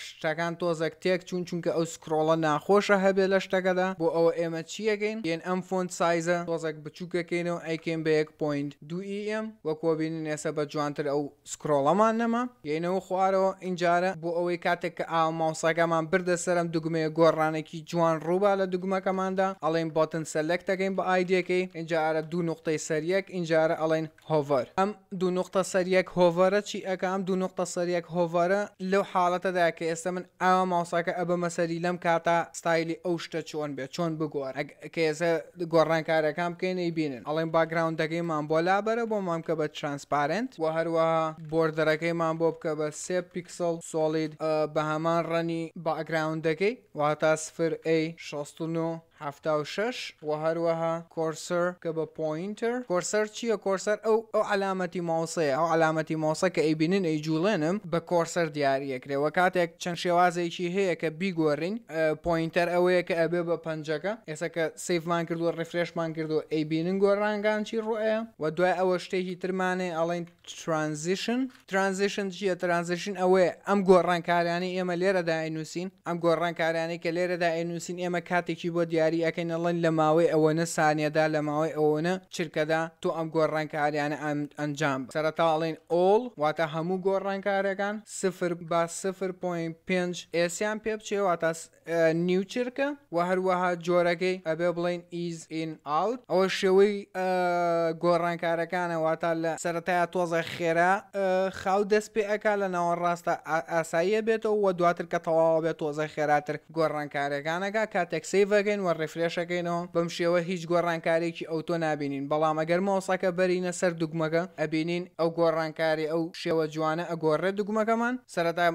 شتەکان تۆزەک تێک چون چونکە ئەو سکرۆڵە ناخۆشە هەبێ لە شتەکەدا بۆ ئەوە ئێمە چیەکەین یەن ئەم فۆن سایزە تۆزەک بچووکەکەینەوە ئەیکەین بە 1.2 ئیم وەکوبینن ئێسە بە جوانتر ئەو سکرۆڵەمان نەما یەنەوە خوارەوە دەکەینەوە اینجارە بۆ ئەوەی کاتێک کە ئاو ماوساگەمان بردەسەرم دوگمەیە گۆڕانێکی جوان ڕووبا لە دوگمەکەماندا ئەڵێن بۆتن سەلکت دەکەین بە ئایدەکەی اینجارە دو نقطەی سەریەک اینجارە ئەڵێن هۆڤەر ئەم دو نقطە سەریەک هۆڤەرە چی ئەەکەم دو نقطە سەریەک هۆڤەرە لەو حاڵەتەدا کە ئێستا من ئاوا ماوساکە ئەبە مەسەری لەم کاتا ستایلی ئەو شتە چۆن بێ چۆن بگۆڕ کێزە گۆڕانکارەکان بکەینەی بینن ئەڵێن باگراونندەکەیمان بۆ لابەرە بۆ مام کە بە ترانسپارنت و هەروە بردەرەکەیمان بۆ بکە بە سێپ پیکسل سۆلید بە هەمان ڕەنی باگراوندەکەی واتە سفر A 16 1970 و هەروەها کۆرسەر کە بە پوینتر کۆرسەر چییە کۆرسەر ئەو ئەو علامەتی ماوسەیە ئەو علامەتی ماوسە کە ئەیبینن ئەیجوڵێنم بە کۆرسەر دیارەکرێەوە کاتێک چەند شێوازێکی هەیە کە بیگۆڕین پوینتەر ئەوەیە کە ئەبێ بە پنجەکە ئێسا کە سیفمان کردووە ڕفرێشمان کردو ئەیبینن گۆڕانگان چی ڕوئەیە و دوای ئەوە شتێکی ترمانێ ئەڵین ترانزیشن ترانزیشن چیە ترانزیشن ئەوەیە ئەم گۆڕانکاریانی ئێمە لێرەدا ئەینووسین ئەم گۆڕانکاریانی کە لێرەدا ئەینووسین ئێمە کاتێکی بۆ دیار دیاری ئەەکەین ئەڵەن لە ماوەی ئەوەنە سانیەدا لە ماوەی ئەوەنە چرکەدا تۆ ئەم گۆڕانکاریانە ئەنجام سەرتاڵین ئۆڵ واتە هەموو گۆڕانکارەکان سفر با سفر پوین5 ئێسیان پێ بچێ واتە نیو چرکە و هەروەها جۆرەکەی ئەبێ بڵین ئیز ئین ئاوت ئەوە شێوەی گۆڕانکارەکانە واتە لە سەتای تۆزە خێرا خاو دەست پێ ئەک لە ناوە ڕاستە ئاساییە بێتەوە و دواتر کە تەواوە بێت تۆزە خێراتر گۆڕانکارەکانەکە کاتێکسی بەگەین و ڕێفرێشەکەینەوە بەم شێوە هیچ گۆڕانکارێکی ئەوتۆ نبینین بەڵام ئەگەر مۆسەکە بەرینە سەر دوگمەکە ئەبینین ئەو گۆڕانکاری ئەو شێوە جوانە ئەگۆڕێ دوگمەکەمان سەرەتا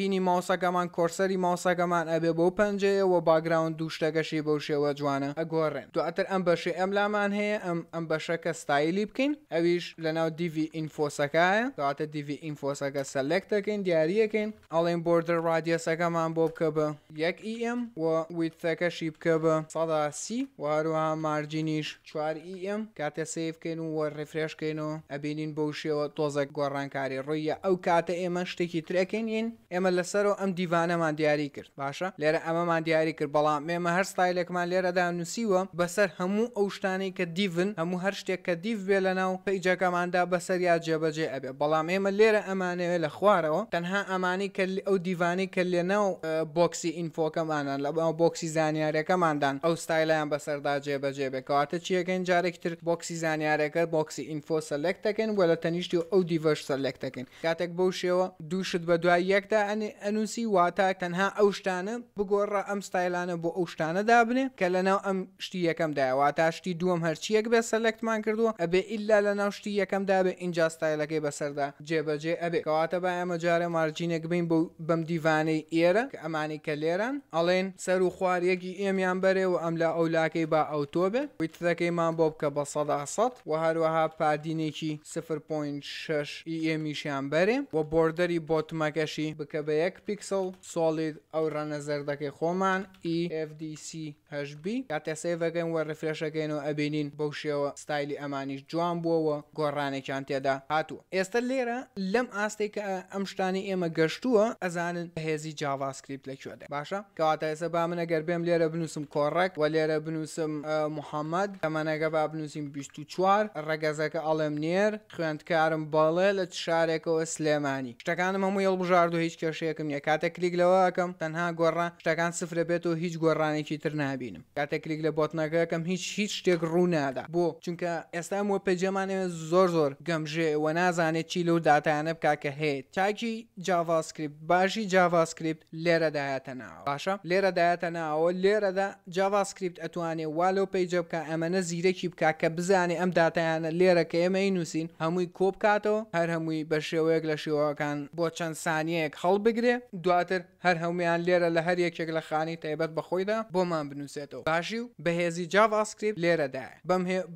هینی ماوسەکەمان کۆرسری ماوسەکەمان ئەبێ بۆ پەنجەیەوە باگراون دوشتەگەشی بەو شێوە جوانە ئەگۆڕێن دواتر ئەم بەشی ئەم لامان هەیە ئەم ئەم بەشەکە ستایلی بکەین ئەویش لەناو دیوی ئینفۆسەکایە دواتە دیوی ئینفۆسەکە سەلکتەکەین دیاریەکەین ئەڵێن بردر ڕادیەسەکەمان بۆ بکە بە یەک ئیم و ویتەکەشی بکە گەورە بە سەداسی وهروها مارجینیش 4 ئیم کاتە سیفکەین و وە ڕفرێشکەینەوە ئەبینین بەو شێوە تۆزە گۆڕانکاری ڕوویە ئەو کاتە ئێمە شتێکی ترەکەین ئێمە لەسەرەوە ئەم دیوانەمان دیاری کرد باشە لێرە ئەمەمان دیاری کرد بەڵام ئێمە هەر ستایلێکمان لێرەدا نووسیوە بەسەر هەموو ئەو شتانی کە دیڤن هەموو هەر شتێک کە دیف بێ لە ناو پیجەکەماندا بەسەر یا جێبەجێ ئەبێ بەڵام ئێمە لێرە ئەمانەوێت لە خوارەوە تەنها ئەمانی کە ئەو دیوانی کە لێناو بۆکسی ئینفۆکەمانان لە بۆکسی زانیارەکەمان خۆماندان ئەو ستایلایان بەسەردا جێبەجێ بێکاتە چیەکەن جارێکتر بۆکسی زانیارەکە بۆکسی ئینفۆ سەلکتەکەن وە لە تەنیشتی ئەو دیڤش سەلکتەکەن کاتێک بەو شێوە دووشت بە دوای یەکدا ئەنووسی واتە تەنها ئەو شتانە بگۆڕە ئەم ستایلانە بۆ ئەو شتانە دابنێ کە لەناو ئەم شتی یەکەم داواتە شتی دووەم هەرچیەک بێ سەلکتمان کردووە ئەبێ ئللا لە ناو شتی یەکەمدا بێ اینجا ستایلەکەی بەسەردا جێبەجێ ئەبێ کەواتە بە ئەمە جارە مارجینێک بین بەم دیوانەی ئێرە کە ئەمانی کە لێران ئەڵێن سەر و خواریەکی ئێمیان بەرێ و ئەملا ئەولاکەی با ئەوتۆ بێ ویتەکەیمان بۆ بکە بە سەداسەد و هەروەها پادینێکی س.6 ئێمیشیان بەرێ و بردەری بۆتمەکەشی بکە بە یەک پیکسل سۆڵید ئەو ڕەنەزەردەکەی خۆمان EFDCHB کاتێسەیڤەکەن وە ڕفرێشەکەین و ئەبینین بەو شێوە ستایلی ئەمانیش جوان بووەوە گۆڕانێکیان تێدا هاتووە ئێستا لێرە لەم ئاستی کە ئەم شتانی ئێمە گەشتووە ئەزانن هێزی جاواسکریپت لەکوێدە باشە کەواتە ئێستا با منە گەر بێم لێرە بنووسم بنووسم کۆڕێک و لێرە بنووسم محەممەد ئەمەەگە با بنووسیم 24 ڕگەزەکە ئەڵێم نێر خوێندکارم باڵێ لە شارێکەوە سلێمانی شتەکانم هەموو یڵ بژاردو هیچ کێشەیەکم نیە کاتە کلیک لەوەکەم تەنها گۆڕان شتەکان سفرە بێت و هیچ گۆڕانێکی تر نبینم کاتە کلیک لە بۆتنەکەەکەم هیچ هیچ شتێک ڕوونادا بۆ چونکە ئێستا وە پێجەمانێ زۆر زۆر گەمژێ و نازانێت چی لەو دااتانە بکاکە هەیە تاکی جاڤاسکریپت باشی جاڤاسکریپت لێرەدایەتە ناوە باشە لێرەدایەتە ناوە لێرەدا جاواسکریپت ئەتوانێ والۆ پیجە بکە ئەمەە زیرەکی بک کە بزانێ ئەم دااتیانە لێرە کە ئێمەی نووسین هەمووی کۆبکاتەوە هەر هەمووی بە شێوەیەک لە شێوەکان بۆ چەند سانیەک هەڵ بگرێ دواتر هەر هەمویان لێرە لە هەر یەکێک لە خانی تایبەت بەخۆیدا بۆمان بنووسێتەوە باشی و بەهێزی جاواسکریپت لێرەدای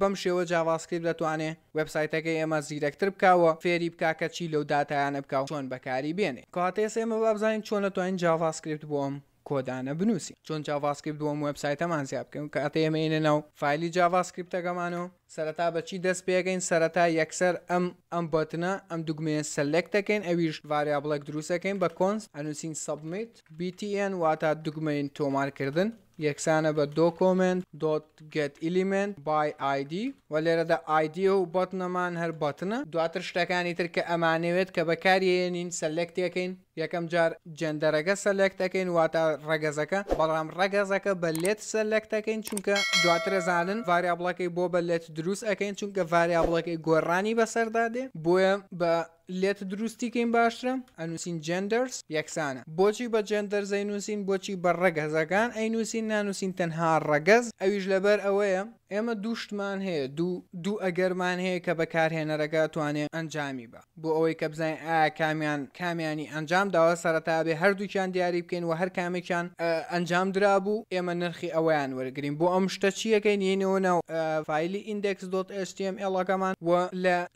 بەم شێوە جاواسکریپت دەتوانێ وبسایتەکەی ئێمە زیرەکتر بکەوە فێری بکاکە چی لەو دااتیانە بکە چۆن بەکاری بێنێ کاتێ ئێمە بابزانین چۆن دەتوانین جاواسکریپت بۆم کۆدانە بنووسی چۆن جاواسکرپ دووەم وبسایتەمان زیاب بکەن کە ئەتەێمێنە ناو فیلی جاواسکرپتەکەمانەوە سەرەتا بەچی دەست پێگەین سەرەتا یەکسەر ئەم ئەم بەتنە ئەم دوگمێ سەلکتەکەین ئەویش ڤاریا بڵک دروستەکەین بە کۆنس ئەنووسین سەبمیت BTN واتە دوگمەین تۆمارکردن یەکسانە بە دۆکۆمنت دۆتگەت ئیلیمنت بای آیدی و لێرەدا آیدی و بۆتنەمان هەر بەتنە دواتر شتەکانی تر کە ئەمانەوێت کە بەکارێنین سەلکتەکەین یەکەم جار جندەرەکە سەلکتەکەین واتە ڕگەزەکە بەڵام ڕگەزەکە بە لێت سەلکتەکەین چونکە دواترەزانن ڤاریابڵەکەی بۆ بە لێت دروست ئەەکەین چونکە ڤاریابڵەکەی گۆڕانی بەسەردادێ بۆیە بە لێت دروستیکەین باشترە ئەنووسین جندرس یەکسانە بۆچی بە جندەرز ئەینووسین بۆچی بە ڕەگەزەکان ئەینووسین نانووسین تەنها ڕەگەز ئەویش لەبەر ئەوەیە ئێمە دوشتمان هەیە دوو دوو ئەگەرمان هەیە کە بەکارهێنەرەکە توانێ ئەنجامی بە بۆ ئەوەی کە بزانین ئایا کامیان کامیانی ئەنجام داوە سەرەتابێ هەردووکیان دیاری بکەین و هەر کامێکیان ئەنجام درابوو ئێمە نرخی ئەویان وەرگین بۆ ئەم شتە چیەکەین ینەوە ناو فیلی ئینندکس.htملەکەمان و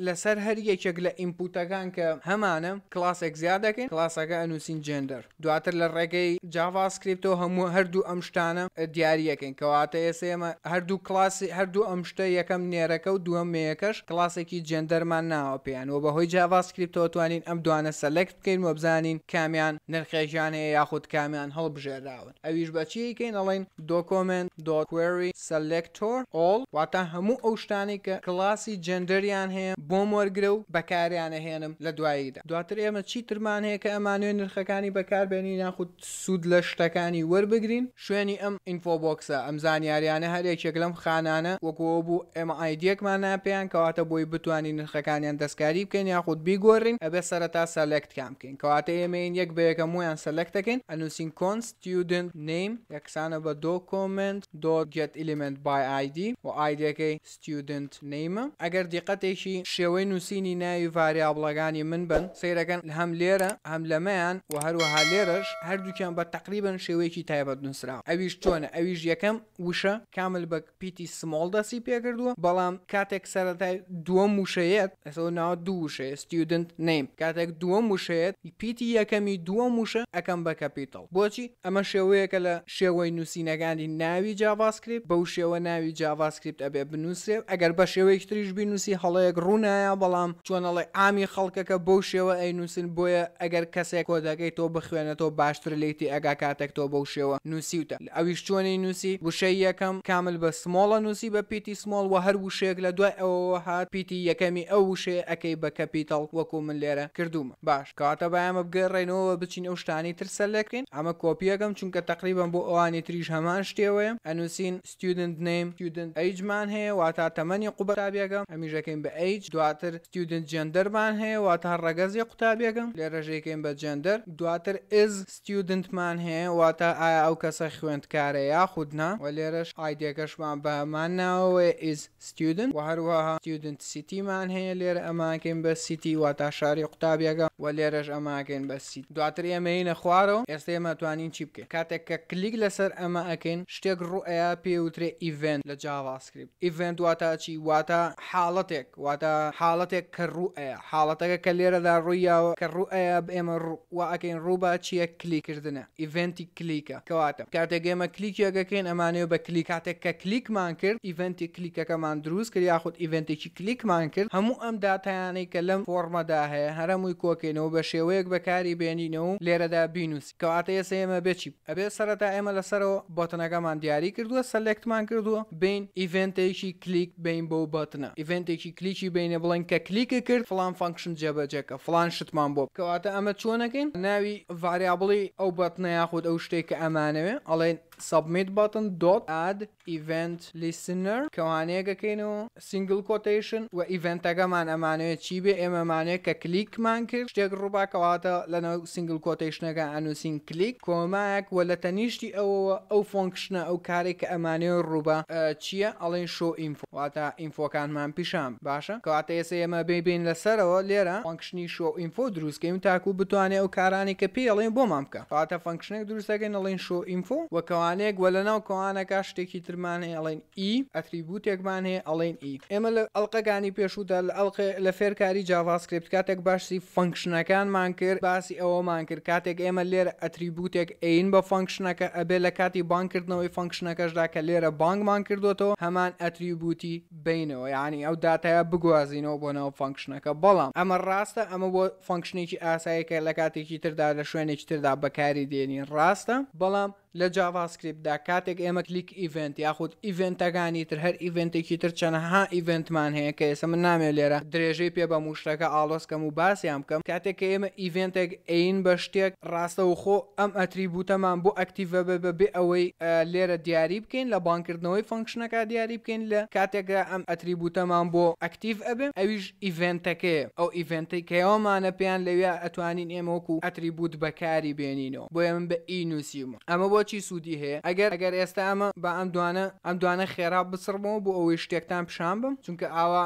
لەسەر هەر یەکێک لە ئینپوتەکان ئەوەیان کە هەمانم کلاسێک زیاد دەکەین کلاسەکە ئەنووسین جندەر دواتر لە ڕێگەی جاڤاسکرریپتۆ هەموو هەردوو ئەم شتانە دیارریەکەین کەواتە ئێسە ئێمە هەردوو کلاسی هەردوو ئەم شتە یەکەم نێرەکە و دووەم مەیەکەش کلاسێکی جندەرمان ناوە پێیانەوە بەهۆی جاڤاسکرریپتۆ توانین ئەم دوانە سەلکت بکەین و بزانین کامیان نرخێژیان هەیە یاخود کامیان هەڵبژێراون ئەویش بەچیکەین ئەڵین دۆکۆمنت دۆکوێری سەلکتۆر ئۆڵ واتە هەموو ئەو شتانی کە کلاسی جندریان هەیە بۆم وەرگرە و بەکاریانە هێنم دەم لە دواییدا دواتر ئێمە چی ترمان هەیە کە ئەمانوێ نرخەکانی بەکاربێنی ناخود سوود لە شتەکانی وەربگرین شوێنی ئەم ئینفۆبکسە ئەم زانیاریانە هەرێکێک لەم خانانە وەکوەوە بوو ئەمەIDەکمان ناپیان کەواتە بۆی بتانی نرخەکانیان دەستکاری بکەین یاخود بیگۆڕین ئەبێ سەرەتا سەلکت کام بکەین کەواتە ئێمەین یەک بەیەکە مویان سەلکتەکەین ئەنووسین کۆنستیودن نیم یەکسانە بە دۆ کۆمنت دۆگەت ئلیمنت بایID و ئایدەکەی ستودنت نیمە ئەگەر دیقەتێکی شێوەی نووسینی ناوی ڤاریابڵەکە بینەرەکانی من بن سیرەکەن هەم لێرە هەم لەمەیان و هەروەها لێرەش هەردووکیان بە تقریبن شێوەیەکی تایبەت نووسرا ئەویش چۆنە ئەویش یەکەم وشە کامل بە پیتی سمۆڵ دەسی پێکردووە بەڵام کاتێک سەرەتای دووەم وشەیەت ئەس ناوە دوو وشەیە ستیودنت نیم کاتێک دووەم وشەیەت پیتی یەکەمی دووەم وشە ئەەکەم بە کەپیتڵ بۆچی ئەمە شێوەیەکە لە شێوەی نووسینەکانی ناوی جاواسکرێت بەو شێوە ناوی جاواسکرێت ئەبێ بنووسێ ئەگەر بە شێوەیەک تریش بینوسی هەڵەیەک ڕوونایە بەڵام چۆنەڵێ ئامی خەڵک خەڵکەکە بۆ شێوە ئەینووسن بۆیە ئەگەر کەسێک کۆدەکەی تۆ بخوێنێتەوە باشتر لەیتی ئەگا کاتێک تۆ بەو شێوە نووسیوتە ئەویش چۆنەی نووسی وشەی یەکەم کامل بە سمۆڵە نووسی بە پیتی سمۆڵ و هەر وشێک لە دوای ئەوەوە هات پیتی یەکەمی ئەو وشێ ئەەکەی بە کەپیتەڵ وەکو من لێرە کردومە باش کاتە بەیامە بگەڕێنەوە بچین ئەو شتانی ترسە لەکەین ئەمە کۆپیەکەم چونکە تقریبم بۆ ئەوانی تریش هەمان شتێوەیە ئەنووسین ستودنت نیم تودنت ئەیجمان هەیە واتا تەمەنی قوبەرابیەکەم ئەمیژەکەین بە ئەیج دواتر ستودنت جندەرمان هەیە واتان ڕگەزیە قوتابیەکەم لێ ڕژێکم بە جندەر دواتر ئز ستیودنتمان هەیە واتە ئایا ئەو کەسە خوێندکارە یا خودنا و لێرەش ئایدەکەشمان بەمان ناوێ ئیز ستیودن و هەروەها ستیودنت سیتیمان هەیە لێرە ئەماکەین بە سیتی واتا شاری قوتابیەکە و لێرەش ئەماکەین بە سیت دواتر ئەمەینە خوارەوە ئێستا ئێمەتوانین چی بکەین کاتێک کە کلیک لەسەر ئەمە ئەکەین شتێک ڕوئەیە پێوترێ ئیڤنت لە جاواسکرریب ئیڤنت واتە چی واتە حاڵەتێک واتە حاڵەتێک کە ڕوئەیە حاڵەت کاتەکە کە لێرەدا ڕوویاوە کە ڕوئەیە ئێمە ڕواکەین ڕووبا چییە کلیکردنە ئیڤنتی کلیکە کەواتە کاتێک ئێمە کلیکیەکەکەین ئەمانەوە بە کلیک کاتێک کە کلیکمان کرد ئیڤنتی کلیکەکەمان دروست کرد یاخود ئیڤنتێکی کلیکمان کرد هەموو ئەم دااتیانەی کە لەم فۆرمەدا هەیە هەرەمووی کۆکەینەوە بە شێوەیەک بەکاری بێنینەوە لێرەدا بینوسی کەواتە ئێسە ئێمە بچی ئەبێ سەرەتا ئێمە لەسەرەوە بۆتنەکەمان دیاری کردووە سەلێکتمان کردووە بین ئیڤنتێکی کلیک بین بۆ بەتنە ئیڤنتێکی کلیکی بینە بڵێن کە کلیکە کرد فلان فانکشن شتن جێبەجێکە فلان شتمان بۆ کەواتە ئەمە چۆنەکەین ناوی ڤاریابڵی ئەو بەتنە یاخود ئەو شتێک کە ئەمانەوێ ئەڵێن سبمیت باتن دۆت ئاد ئیڤنت لیسنەر کەوانەیەگەکەین و سنگل کۆتیشن و ئیڤنتەکەمان ئەمانوێت چی بێ ئێمەمانەیە کە کلیکمان کرد شتێک ڕووباکەواتە لەناو سنگل کۆتیشنەکە ئەنووسین کلیک کۆمایەک و لە تەنیشتی ئەوەوە ئەو فۆنکشنە ئەو کارێک کە ئەمانەوە ڕووبە چییە ئەڵێن شۆ ئینفۆواتە ئینفۆکانمان پیشام باشە کەواتە ئێسە ئێمە بێبین لەسەرەوە لێرە فانکشنی شۆ ئینفۆ دروستکەیم تاکو بتوانێت ئەو کارانی کە پێڵێن بۆ مام بکە فاتە فانکشنێک دروستەکەن ئەڵێن شۆ ئینفۆ وەکەوان کۆهانێک وە لەناو کۆهانەکە شتێکی ترمان هەیە ئەڵێن ئی e، ئەتریبوتێکمان هەیە ئەڵێن ئی e. ئێمە لە ئەڵلقەکانی پێشودا لە ئەڵق لە فێرکاری جاڤاسکرپت کاتێک باشی فنکشنەکانمان کرد باسی ئەوەمان کرد کاتێک ئێمە لێرە ئەتریبوتێک ئەین بە فنکشنەکە ئەبێ لە کاتی بانکردنەوەی فنکشنەکەشدا کە لێرە بانگمان کردوەوە هەمان ئەتریبوتی بینەوە یعنی ئەو دااتەیە بگوازینەوە بۆنەوە فنکشنەکە بەڵام ئەمە ڕاستە ئەمە بۆ فنکشنێکی ئاسایەکە لە کاتێکی تردا لە شوێنێکی تردا بەکاری دێنین ڕاستە بەڵام لە جاواسکرریپدا کاتێک ئێمە کلیک ئیڤنت یاخود ئیڤنتەکانی تر هەر ئیڤنتێکی تر چەنەها ئیڤنتمان هەیە کە ئێسە من نامێ لێرە درێژەی پێ بە موشتەکە ئالۆسکەم و باسییان بکەم کاتێک کە ئێمە ئیڤنتێک ئین بە شتێک ڕاستە و خۆ ئەم ئەتریبوتەمان بۆ ئەکتیڤە بە بێ ئەوەی لێرە دیاری بکەین لە بانکردنەوەی فنکشنەکە دیاری بکەین لە کاتێکە ئەم ئەتریبوتەمان بۆ ئەکتیڤ ئەبێ ئەویش ئیڤنتەکەی ئەو ئیڤنتی کەەوەمانە پێیان لەوێ ئەتوانین ئێمەوەکو ئەتریبوت بەکاری بێنینەوە بۆ من بە ئینوسیم ئەمە بۆ بۆچی سوودی هەیە ئەگەر ئەگەر ئێستا ئەمە بە ئەم دوانە ئەم دوانە خێرا بسرمەوە بۆ ئەوەی شتێکتان پیشان بم چونکە ئاوا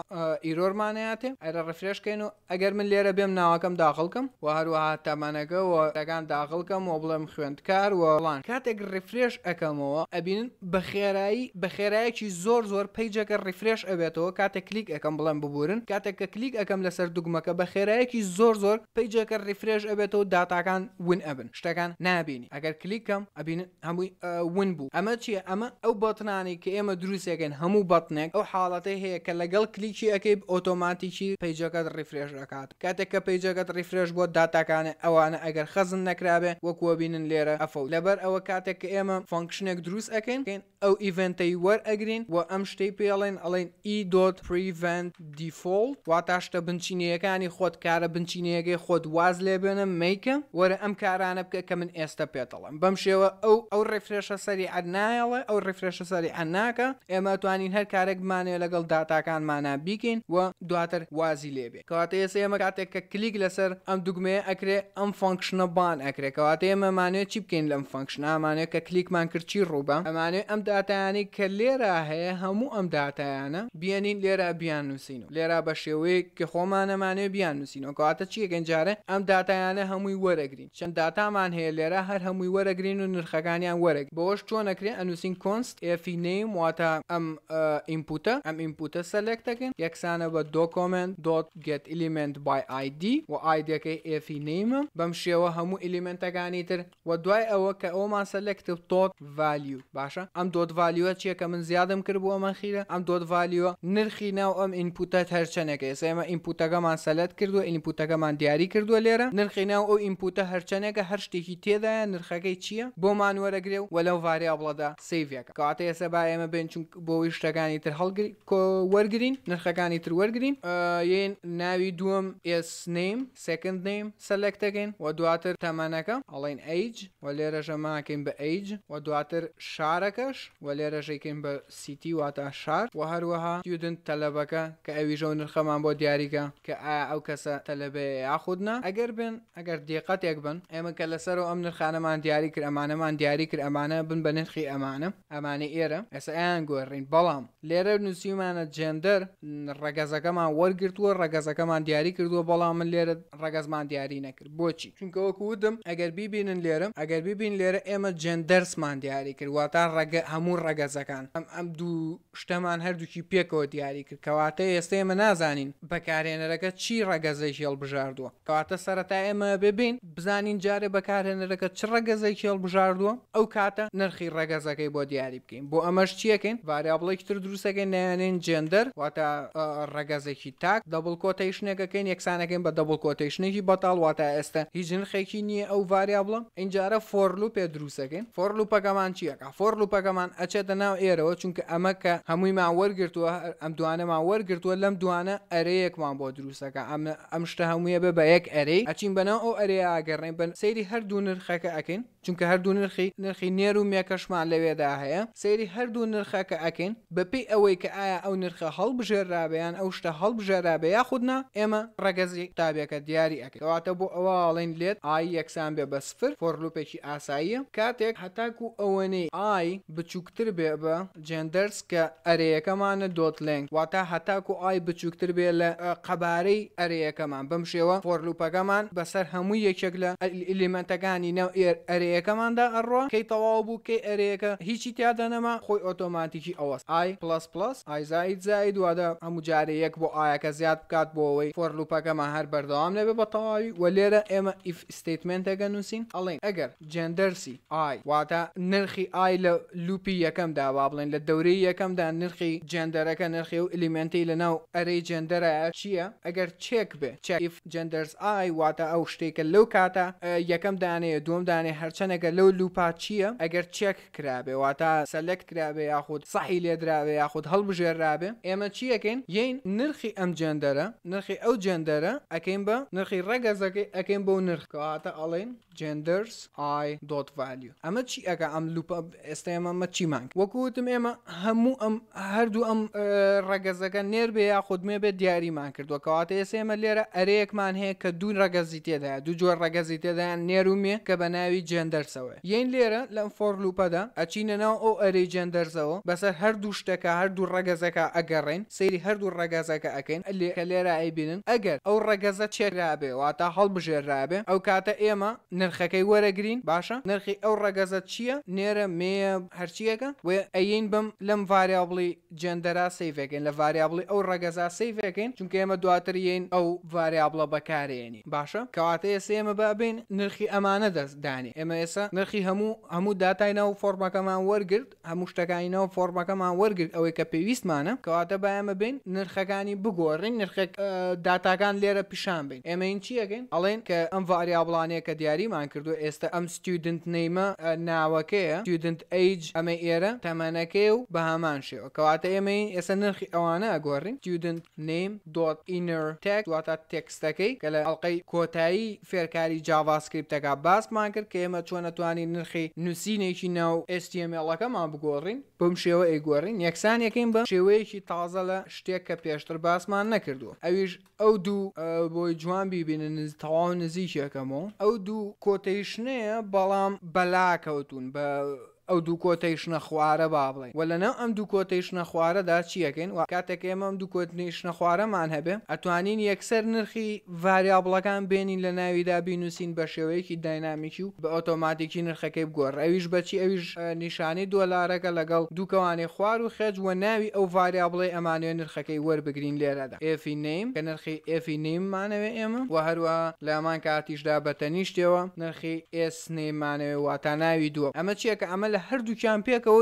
ئیرۆرمانەیەاتێ ئەرە ڕفرێشکەین و ئەگەر من لێرە بێم ناوەکەم داخڵکەم و هەروەها تەمانەکە و دەگان داخڵکەم و بڵێم خوێندکار وڵان کاتێک ڕفرێش ئەەکەمەوە ئەبین بە خێرایی بە خێرایەکی زۆر زۆر پیجەکە ڕفرێش ئەبێتەوە کاتێک کلیک ئەەکەم بڵێم ببورن کاتێک کە کلیک ئەەکەم لەسەر دوگمەکە بە خێرایەکی زۆر زۆر پیجەکە ڕفرێش ئەبێتەوە داتاکان ون ئەبن شتەکان نابینی ئەگەر کلیکم ئەبین هەمووی ون بوو ئەمە چیە ئەمە ئەو بەتنانی کە ئێمە دروستێکن هەموو بەتنێک ئەو حاڵەتی هەیە کە لەگەڵ کلیکی ئەەکەی ئۆتۆماتیکی پەیجەکەت ریفرێش ئەکات کاتێک کە پەیجەکەت ریفرێش بۆ داتاکانە ئەوانە ئەگەر خەزن نەکرابێ وەکووە بینن لێرە ئەفە لەبەر ئەوە کاتێک کە ئێمە فانکشنێک دروست ئەەکەین ئەو ئیڤنتەی وەرئەگرین و ئەم شتەی پێڵێن ئەڵێن ئی دۆت پریڤند دیفۆلت وا تاشتە بنچینەکانی خۆت کارە بنچینەکەی خۆت واز لێ بێنە میکە وەرە ئەم کارانە بکە کە من ئێستا پێتەڵم بەم شێوە ئەو ئەو ئەو ڕێفرێشە سەری ئەرنایڵە ئەو ڕێفرێشە سەری ئەناکە ئێمەتوانین هەر کارێکمانێ لەگەڵ دااتکانمانە بیکەین و دواتر وازی لێبێ کەواتە ئێسا ئێمە کاتێک کە کلیک لەسەر ئەم دوگمەیە ئەکرێ ئەم فانکشنە بان ئەکرێ کەواتە ئێمەمانێت چی بکەین لەم فانکشنامانێت کە کلیکمان کردچی ڕووبە ئەمانێ ئەم دااتیانی کە لێرە هەیە هەموو ئەم دااتیانە بیانین لێرە بیان نووسین و لێرە بە شێوەیە کە خۆمانەمانێ بیان نووسینەوە کەواتە چیەکەنجارە ئەم دااتیانە هەمووی وەرەگرین چەند داتامان هەیە لێرە هەر هەمووی وەرەگرین و نرخەکە ئەگانیان وەرەك بۆش چۆن ئەکرێ ئەنووسین کۆنست ئفی نیم واتە ئەم ئیمپوتە ئەم ئیمپوتە سەلکتەکەن یەکسانە بە دۆکۆمنت دۆت گت ئلیمنت بای آیD و ئایدەکەی ئفی نیمە بەم شێوە هەموو ئلیمنتەکانی تر و دوای ئەوە کە ئەومان سەلکتب تۆت ڤالیو باشە ئەم دۆت ڤالیوە چیەکە من زیادم کرد بۆ ئەمە خیرە ئەم دۆت ڤالیوە نرخی ناو ئەم ئینپوتە هەرچەنەکە ئێسێمە ئینپوتەکەمان سەلەت کردووە ئینپوتەکەمان دیاری کردووە لێرە نرخی ناو ئەو ئینپوتە هەرچەنێکە هەر شتێکی تێدایە نرخەکەی چییە بۆمان ئەوان وەرەگرێ و وەلەو ڤاری ئەوڵەدا سیفەکە کاتە ئێسە با ئێمە بێن چون بۆی شتەکانی تر هەڵگری وەرگین نرخەکانی تر وەرگین یین ناوی دووەم ئێسنیم سکند نیم سەلکتەکەین و دواتر تەمەەکە ئەڵین ئەیج و لێرەژە ماکەین بە ئەیج و دواتر شارەکەش و لێرەژێکین بە سیتی واتە شار و هەروەها یودن تەلەبەکە کە ئەویژە نرخەمان بۆ دیاریکە کە ئەو کەسە تەلەبێ یاخودنا ئەگەر بن ئەگەر دیقەتێک بن ئێمە کە لەسەر و ئەم نرخانەمان دیاری کرد ئەمانەمان ئەمان دیاری کرد ئەمانە بن بە نرخی ئەمانە ئەمانە ئێرە ئەس ئایان گۆڕین بەڵام لێرە نووسیمانە جێندەر ڕگەزەکەمان وەرگرتووە ڕگەزەکەمان دیاری کردووە بەڵام من لێرە ڕگەزمان دیاری نەکرد بۆچی چونکە وەکو ودم ئەگەر بیبینن لێرم ئەگەر ببین لێرە ئێمە جێندەرسمان دیاری کرد واتە ڕگە هەموو ڕگەزەکان ئەم ئەم دوو شتەمان هەردووکی پێکەوە دیاری کرد کەواتە ئێستا ئێمە نازانین بەکارێنەرەکە چی ڕگەزەی هێڵبژاردووە کەواتە سەرەتا ئێمە ببین بزانین جارێ بەکارێنەرەکە چ ڕگەزەی هێڵبژاردووە کردووە ئەو کاتە نرخی ڕێگەزەکەی بۆ دیاری بکەین بۆ ئەمەش چیەکەین ڤاریابڵێک تر دروستەکەی نیانێن جندەر واتە ڕێگەزێکی تاک دەبڵ کۆتەیشنێکەکەین یەکسانەکەین بە دەبڵ کۆتەیشنێکی بەتاڵ واتە ئێستا هیچ نرخێکی نییە ئەو ڤاریابڵم اینجارە فۆرلو پێ دروستەکەین فۆرلو پەکەمان چیەکە فۆرلو پەکەمان ئەچێتە ناو ئێرەوە چونکە ئەمە کە هەموویمان وەرگرتووە ئەم دوانەمان وەرگرتووە لەم دوانە ئەرەیەکمان بۆ دروستەکە ئەم شتە هەمویە بە بە یەک ئەرەی ئەچین بەناو ئەو ئەرێ ئاگەڕێن بن سەیری هەردوو نرخەکە ئەکەین چونکە هەردوو نرخ نرخی نرخی نێر و مێکەشمان لەوێدا هەیە سەیری هەردوو نرخەکە ئەکەین بەپی ئەوەی کە ئایا ئەو نرخە هەڵبژێرابیان ئەو شتە هەڵبژێرابێ یاخودنا ئێمە ڕگەزی تابێکە دیاری ئەکەواتە بۆ ئەوەڵین لێت ئای یەکسان بێ بە سفر فۆرلوپێکی ئاساییە کاتێک هەتاکو ئەوەنەی ئای بچووکتر بێ بە جندەرس کە ئەرەیەکەمانە دۆتلنگ واتە هەتاکو ئای بچووکتر بێ لە قەبارەی ئەرەیەکەمان بم شێوە فۆرلوپەکەمان بەسەر هەموو یەکێک لە ئلیمەنتەکانی نەو ئێر ئەرەیەکەماندا ڕۆ کەی تەواو بوو کەی ئەرەیەەکە هیچی تیادا نەما خۆی ئۆتۆماتیکی ئەوەس آی پلس پلس ئایزایی زای دووادە ئەمو جارە یەک بۆ ئایەکە زیاد بکات بۆەوەی فۆرلوپەکەمە هەر بەردەوام لەبێ بە تەواوی وە لێرە ئێمە ئیف ستیتمنتەکە نووسین ئەڵین ئەگەر جندەرسی ئای واتە نرخی ئای لە لوپی یەکەمدا با بڵێن لە دەورەی یەکەمدا نرخی جندەرەکە نرخی و ئلیمنتی لەناو ئەرەی جندەرە چییە ئەگەر چێک بێ چیف جندەرس ئای واتە ئەو شتێکە لەو کاتە یەکەم دانێ دوم دانێ هەرچەنەکە لەو لوپ گروپا چییە ئەگەر چێک کرابێ واتە سەلەک کرابێ یاخود سەحی لێدراوێ یاخود هەڵبژێرابێ ئێمە چیەکەین یین نرخی ئەم جێندەرە نرخی ئەو جێندەرە ئەەکەین بە نرخی ڕێگەزەکەی ئەەکەین بۆ نرخکەواتە ئەڵێن جندرس ئای دۆت ڤالیو ئەمە چی ئەگە ئەم لوپە ئێستا ئێمە مە چی مانگ وەکوتم ئێمە هەموو ئەم هەردوو ئەم ڕگەزەکە نێربێ یا خودمێ بێت دیاریمان کردووە کەواتە ئێسێمە لێرە ئەرەیەکمان هەیە کە دوو ڕگەزی تێدا دوو جۆر ڕگەزی تێدایان نێرومێ کە بە ناوی جندەرسەوە یین دەین لێرە لەم فۆرلوپەدا ئەچینە ناو ئەو ئەرێجیان دەرزەوە بەسەر هەردوو شتەکە هەردوو ڕگەزەکە ئەگەڕێن سەیری هەردوو ڕگەزەکە ئەکەین لێ لێرە ئەیبینن ئەگەر ئەو ڕگەزە چێرابێ واتە هەڵبژێرابێ ئەو کاتە ئێمە نرخەکەی وەرەگرین باشە نرخی ئەو ڕگەزە چییە نێرە مێە هەرچیەکە و ئەین بم لەم ڤاریابڵی جندەرا سیفەکەین لە ڤاریابڵی ئەو ڕگەزا سیفەکەین چونکە ئێمە دواترین ئەو ڤاریابڵە بەکارێنی باشە کەواتەیە سێمە بابین نرخی ئەمانە دەستدانی ئێمە ئێسا نرخی هەم هەموو هەموو دااتای ناو فۆرمەکەمان وەرگرت هەموو شتەکانی ناو فۆرمەکەمان وەرگرت ئەوەی کە پێویستمانە کەواتە بایمە بین نرخەکانی بگۆڕین نرخ دااتکان لێرە پیشان بین ئێمە این چیەکەین ئەڵێن کە ئەم ڤاریابڵانەیە کە دیاریمان کردو ئێستا ئەم ستودنت نەیمە ناوەکەیە ستودنت ئەیج ئەمە ئێرە تەمەەکەی و بە هەمان شێوە کەواتە ئێمە ئێستا نرخی ئەوانە ئەگۆڕین ستودنت نیم دۆت ئینەر تێک دواتە تێکستەکەی کە لە ئەڵلقەی کۆتایی فێرکاری جاواسکرریپتەکە باسمان کرد کە ئێمە چۆن نتوانانی نرخ نرخی نووسینێکی ناو ئSTMLەکەمان بگۆڕین بم شێوە ئەیگۆڕین یەکسانێکین بە شێوەیەکی تازە لە شتێک کە پێشتر باسمان نەکردووە ئەویش ئەو دوو بۆی جوان بیبینن تەواو نزیکیەکەمەوە ئەو دوو کۆتەیشنەیە بەڵام بەلاکەوتون بە ئەو دوو کۆتەی شنە خوارە با بڵێ و لەنەو ئەم دوو کۆتەی شنە خوارەدا چیەکەین و کاتێک ئێمە ئەم دوو کۆتنی شنە خوارەمان هەبێ ئەتوانین یەکسەر نرخی ڤاریابڵەکان بێنین لە ناویدا بینوسین بە شێوەیەکی داینامیکی و بە ئۆتۆماتیکی نرخەکەی بگۆڕ ئەویش بەچی ئەویش نیشانی دۆلارەکە لەگەڵ دووکەوانی خوار و خێج و ناوی ئەو ڤاریابڵێ ئەمانوێ نرخەکەی وەربگرین لێرەدا ئفی نیم کە نرخی ئفی نیممانەوێ ئێمە و هەروە لەمان کاتیشدا بەتەنیشتەوە نرخی ئس نەیمانەوێ واتە ناوی دووە ئەمە چیە کە ئەمە لە لە هەردووکیان پێکەوە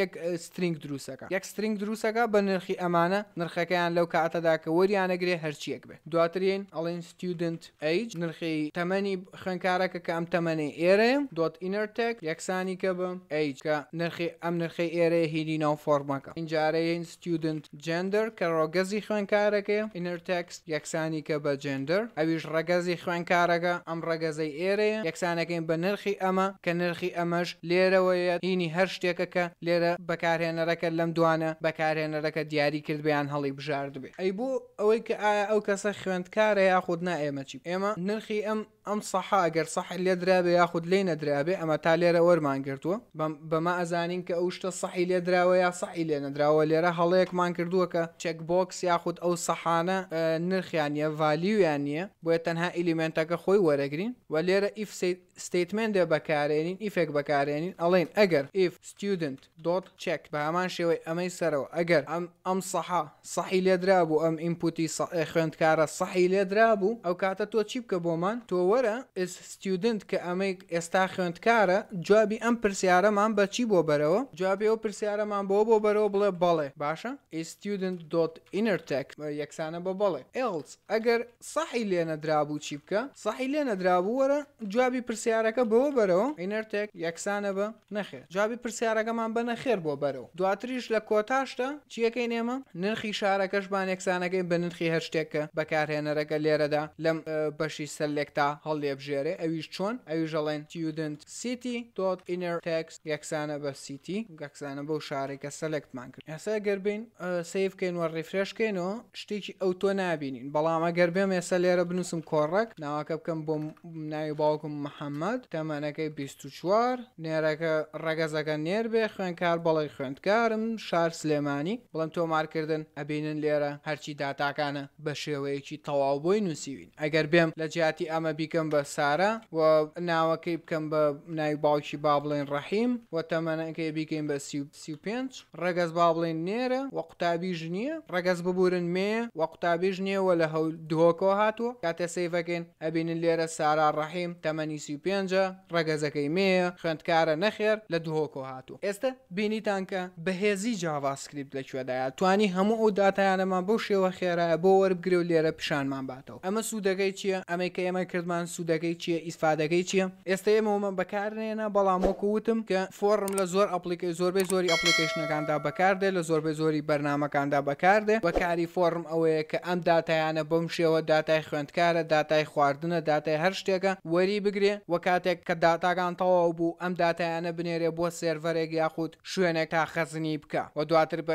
یەک سترنگ دروستەکە یەک سترنگ دروستەکە بە نرخی ئەمانە نرخەکەیان لەو کاتەداکە وەریانەگرێ هەرچیەک بێ دواترین ئەڵین ستودنت ئەیج نرخی تەمەنی خوێنکارەکە کە ئەم تەمەنی ئێرە دۆت ئینەرتێک یەکسانی کە بم ئەیج کە نرخی ئەم نرخی ئێرە هینی ناو فۆرمەکە اینجارەیەین ستودنت جندر کە ڕۆگەزی خوێنکارەکە ئینەرتەکس یەکسانی کە بە جندر ئەویش ڕگەزی خوێنکارەکە ئەم ڕگەزەی ئێرەیە یەکسانەکەین بە نرخی ئەمە کە نرخی ئەمەش لێرەوە ئەوەیە هینی هەر شتێکەکە لێرە بەکارهێنەرەکە لەم دوانە بەکارهێنەرەکە دیاری کرد بیان هەڵی بژار دەبێت ئەی بوو ئەوەی کە ئایا ئەو کەسە خوێندکارە یاخود نا ئێمە چی ئێمە نرخی ئەم ئەم سەحا ئەگەر سەح لێ درابێ یاخود لی نەدرابێ ئەمە تا لێرە وەرمان کردووە بەما ئەزانین کە ئەو شتە سەحی لێ دراوە یا سەحی لێ نەدراوە لێرە هەڵەیەکمان کردووە کە چک بۆکس یاخود ئەو سەحانە نرخیانە ڤالیویان نییە بۆیە تەنها ئیلیمنتەکە خۆی وەرەگرین و لێرە ئیف ستیتمنتێ بەکارێنین ئیفێک بەکارێنین ئەڵێن ئەگەر ئیف ستودنت دۆت چک بە هەمان شێوەی ئەمەی سەرەوە ئەگەر ئەم ئەم سەحا سەحی لێ درابوو ئەم ئینپوتی خوێندکارە سەحی لێ درابوو ئەو کاتە تۆ چی بکە بۆمان تۆوە وەرە ئس ستودنت کە ئەمە ئێستا خوێندکارە جوابی ئەم پرسیارەمان بەچی بۆ بەرەوە جوابی ئەو پرسیارەمان بۆ بۆ بەرەوە بڵێ بەڵێ باشە ئستودنت دۆت ئینەرتێک یەکسانە بە بڵێ ئلس ئەگەر سەحی لێنە درابوو چی بکە سەحی لێنە درابوو وەرە جوابی پرسیارەکە بۆ بەرەوە ئینەرتێک یەکسانە بە نەخێر جوابی پرسیارەکەمان بە نەخێر بۆ بەرەوە دواتریش لە کۆتاشتە چیەکەی نێمە نرخی شارەکەش بان یەکسانەکەی بە نرخی هەر شتێکە بەکارهێنەرەکە لێرەدا لەم بەشی سەلێکتا هەڵێبژێرێ ئەویش چۆن ئەویژەڵێن تیودنت سیتی دۆت ئینەر تکس یەکسانە بە سیتی گەکسانە بەو شارێکە سەلکتمان کرد ئێسا گەربین سیفکەین وە ڕیفرێشکەینەوە شتێکی ئەو تۆ نبینین بەڵامە گەربێم ئێسا لێرە بنووسم کۆڕک ناواکە بکەم بۆ ناوی باوکم محەممەد تەمەەکەی 24وار نێرەکە ڕگەزەکە نێربێ خوێنکار بەڵی خوێندکارم شار سلێمانی بڵم تۆمارکردن ئەبینن لێرە هەرچی داتاکانە بە شێوەیەکی تەواو بۆی نووسیوین ئەگەر بێم لە جیاتی ئەمە بیکە بکەم بە سارە و ناوەکەی بکەم بە ناوی باوکی با بڵێن ڕەحیم و تەمەەکەی بیکەین بە پێ ڕگەز با بڵێن نێرە و قوتابی ژنیە ڕگەز ببورن مێ و قوتابی ژنیەوە لە هەول دوۆکەوە هاتووە کاتە سیفەکەین ئەبینن لێرە سارا ڕەحیم تەمەنی سی پێنجە ڕگەزەکەی مێە خوێندکارە نەخێر لە دوۆکۆ هاتوو ئێستا بینیتانکە بەهێزی جاواسکریپت لەکوێدایە توانی هەموو ئەو دااتیانەمان بۆ شێوە خێرە بۆ وەربگرێ و لێرە پیشانمان باتەوە ئەمە سوودەکەی چییە ئەمەی کە ئێمە کردمان ئەزان سوودەکەی چییە ئیسفادەکەی چییە ئێستا ئێمەمە بەکارێنە بەڵام وەکووتم کە فۆرم لە زۆر ئەپلیکی زۆربەی زۆری ئەپلیکیشنەکاندا بەکاردێ لە زۆربەی زۆری بەرنمەکاندا بەکاردێ بەکاری فۆرم ئەوەیە کە ئەم دااتیانە بەم شێوە دااتای خوێندکارە دااتای خواردنە دااتای هەر شتێکە وەری بگرێ وە کاتێک کە دااتگان تەواو بوو ئەم دااتیانە بنێرێ بۆ سێرڤەرێک یاخود شوێنێک تا خەزنی بکە و دواتر بە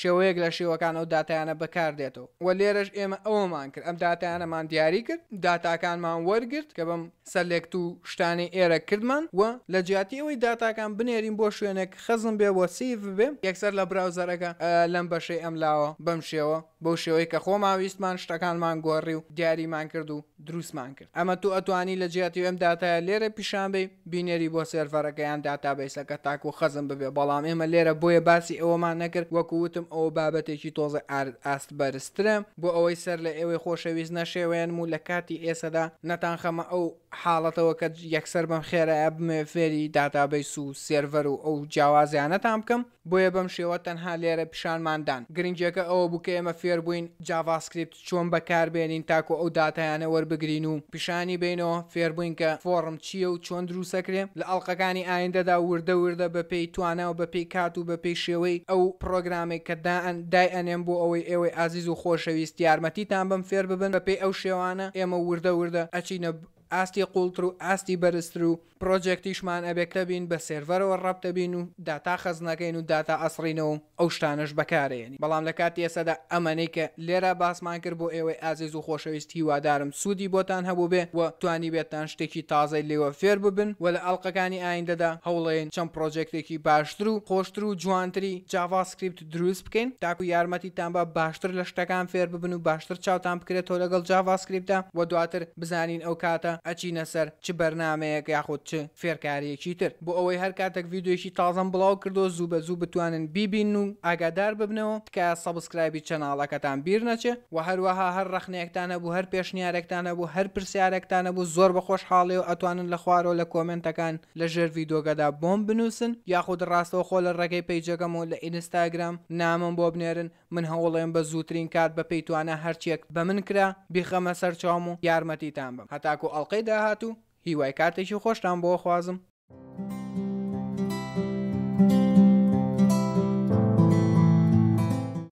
شێوەیەک لە شێوەکان ئەو دااتیانە بەکاردێتەوە و لێرەش ئێمە ئەومان کرد ئەم دااتیانەمان دیاری کرد داتاکانمان وەرگرت کە بم سەلێکت و شتانی ئێرە کردمان و لە جیاتی ئەوەی داتاکان بنێرین بۆ شوێنێک خەزم بێ وە سیف بێ یەکسەر لە براوزەرەکە لەم بەشەی ئەملاوە بەم شێوە بەو شێوەی کە خۆماویستمان شتەکانمان گۆڕی و دیاریمان کرد و دروستمان کرد ئەمە تو ئەتوانی لە جیاتی ئەم دااتایە لێرە پیشان بێ بینێری بۆ سێرفەرەکەیان داتابیسەکە تاکو خەزم ببێ بەڵام ئێمە لێرە بۆیە باسی ئەوەمان نەکرد وەکووتتم ئەو بابەتێکی تۆزە ئاست بەرزترە بۆ ئەوەی سەر لە ئێوەی خۆشەویست نەشێوێن و لە کاتی ئێسەدا نەتان خەمە ئەو حاڵەتەوە کە یەکسەر بەم خێرە ئەبمێ فێری داتابیس و سێڤەر و ئەو جیاوازیانەتان بکەم بۆیە بەم شێوە تەنها لێرە پیشانماندان گرنجەکە ئەوە بکە ئێمە فێر بووین جاڤاسکرریپت چۆن بەکاربێنین تاکو ئەو دااتیانە وەربگرین و پیشانی بینەوە فێربووین کە فۆڕم چییە و چۆن دروسەکرێ لە ئەڵلقەکانی ئایندەدا وردە وردە بە پێی توانەوە بە پێی کات و بە پێی شێوەی ئەو پرۆگرامێک کە دائەن دای ئەنێم بۆ ئەوەی ئێوەی ئازیز و خۆشەویست یارمەتیتان بەم فێر ببن بە پێی ئەو شێوانە ئێمە وردە وردە ئەچینە ئاستی قوڵتر و ئاستی بەرزتر و پرۆجێکتیشمان ئەبێکە بین بە سێڤەرەوە ڕەبتە بین و داتا خەزنەکەین و داتا ئەسڕینەوە ئەو شتانش بەکارێنی بەڵام لە کاتی ئێسەدا ئەمەەی کە لێرە باسمان کرد بۆ ئێوەی ئازیز و خۆشەویستی وادارم سوودی بۆتان هەبوو بێ و توانی بێتان شتێکی تازای لێوە فێر ببن و لە ئەڵلقەکانی ئایندەدا هەوڵێن چەند پرۆژێکتێکی باشتر و خۆشتر و جوانتری جاڤاسکرریپت دروست بکەین تاکو یارمەتیتان بە باشتر لە شتەکان فێر ببن و باشتر چاوتان بکرێتەوە لەگەڵ جاڤاسکرریپتا و دواتر بزانین ئەو کاتە ئەچینە سەر چ بەرنمەیەک یاخود چ فێرکاریەکی تر بۆ ئەوەی هەر کاتێک ویددیوشی تازم بڵاو کردو زوو بە زوو بتوانن بیبین و ئاگادار ببنەوە تکایە سەبسکرایبی چەناڵەکەتان بیر نەچێ و هەروەها هەر ڕخنێکتانە بوو هەر پێشنیارێکتانە بوو هەر پرسیارێکتانە بوو زۆر بە خۆشحاڵێ و ئەتوانن لە خوارەوە لە کۆمنتەکان لە ژێر ویدۆگەدا بۆم بنووسن یاخود ڕاستەوە خۆ لە ڕێگەی پیجەکەم و لە ئینستاگرام نامم بۆ بنێرن من هەوڵێم بە زووترین کات بە پێیتوانە هەرچێک بە من کرا بیخەمە سەر چام و یارمەتیتان بم هەتاکو ئەڵلقەی داهات و هیوای کاتێکی خۆشتان بۆ خوازم.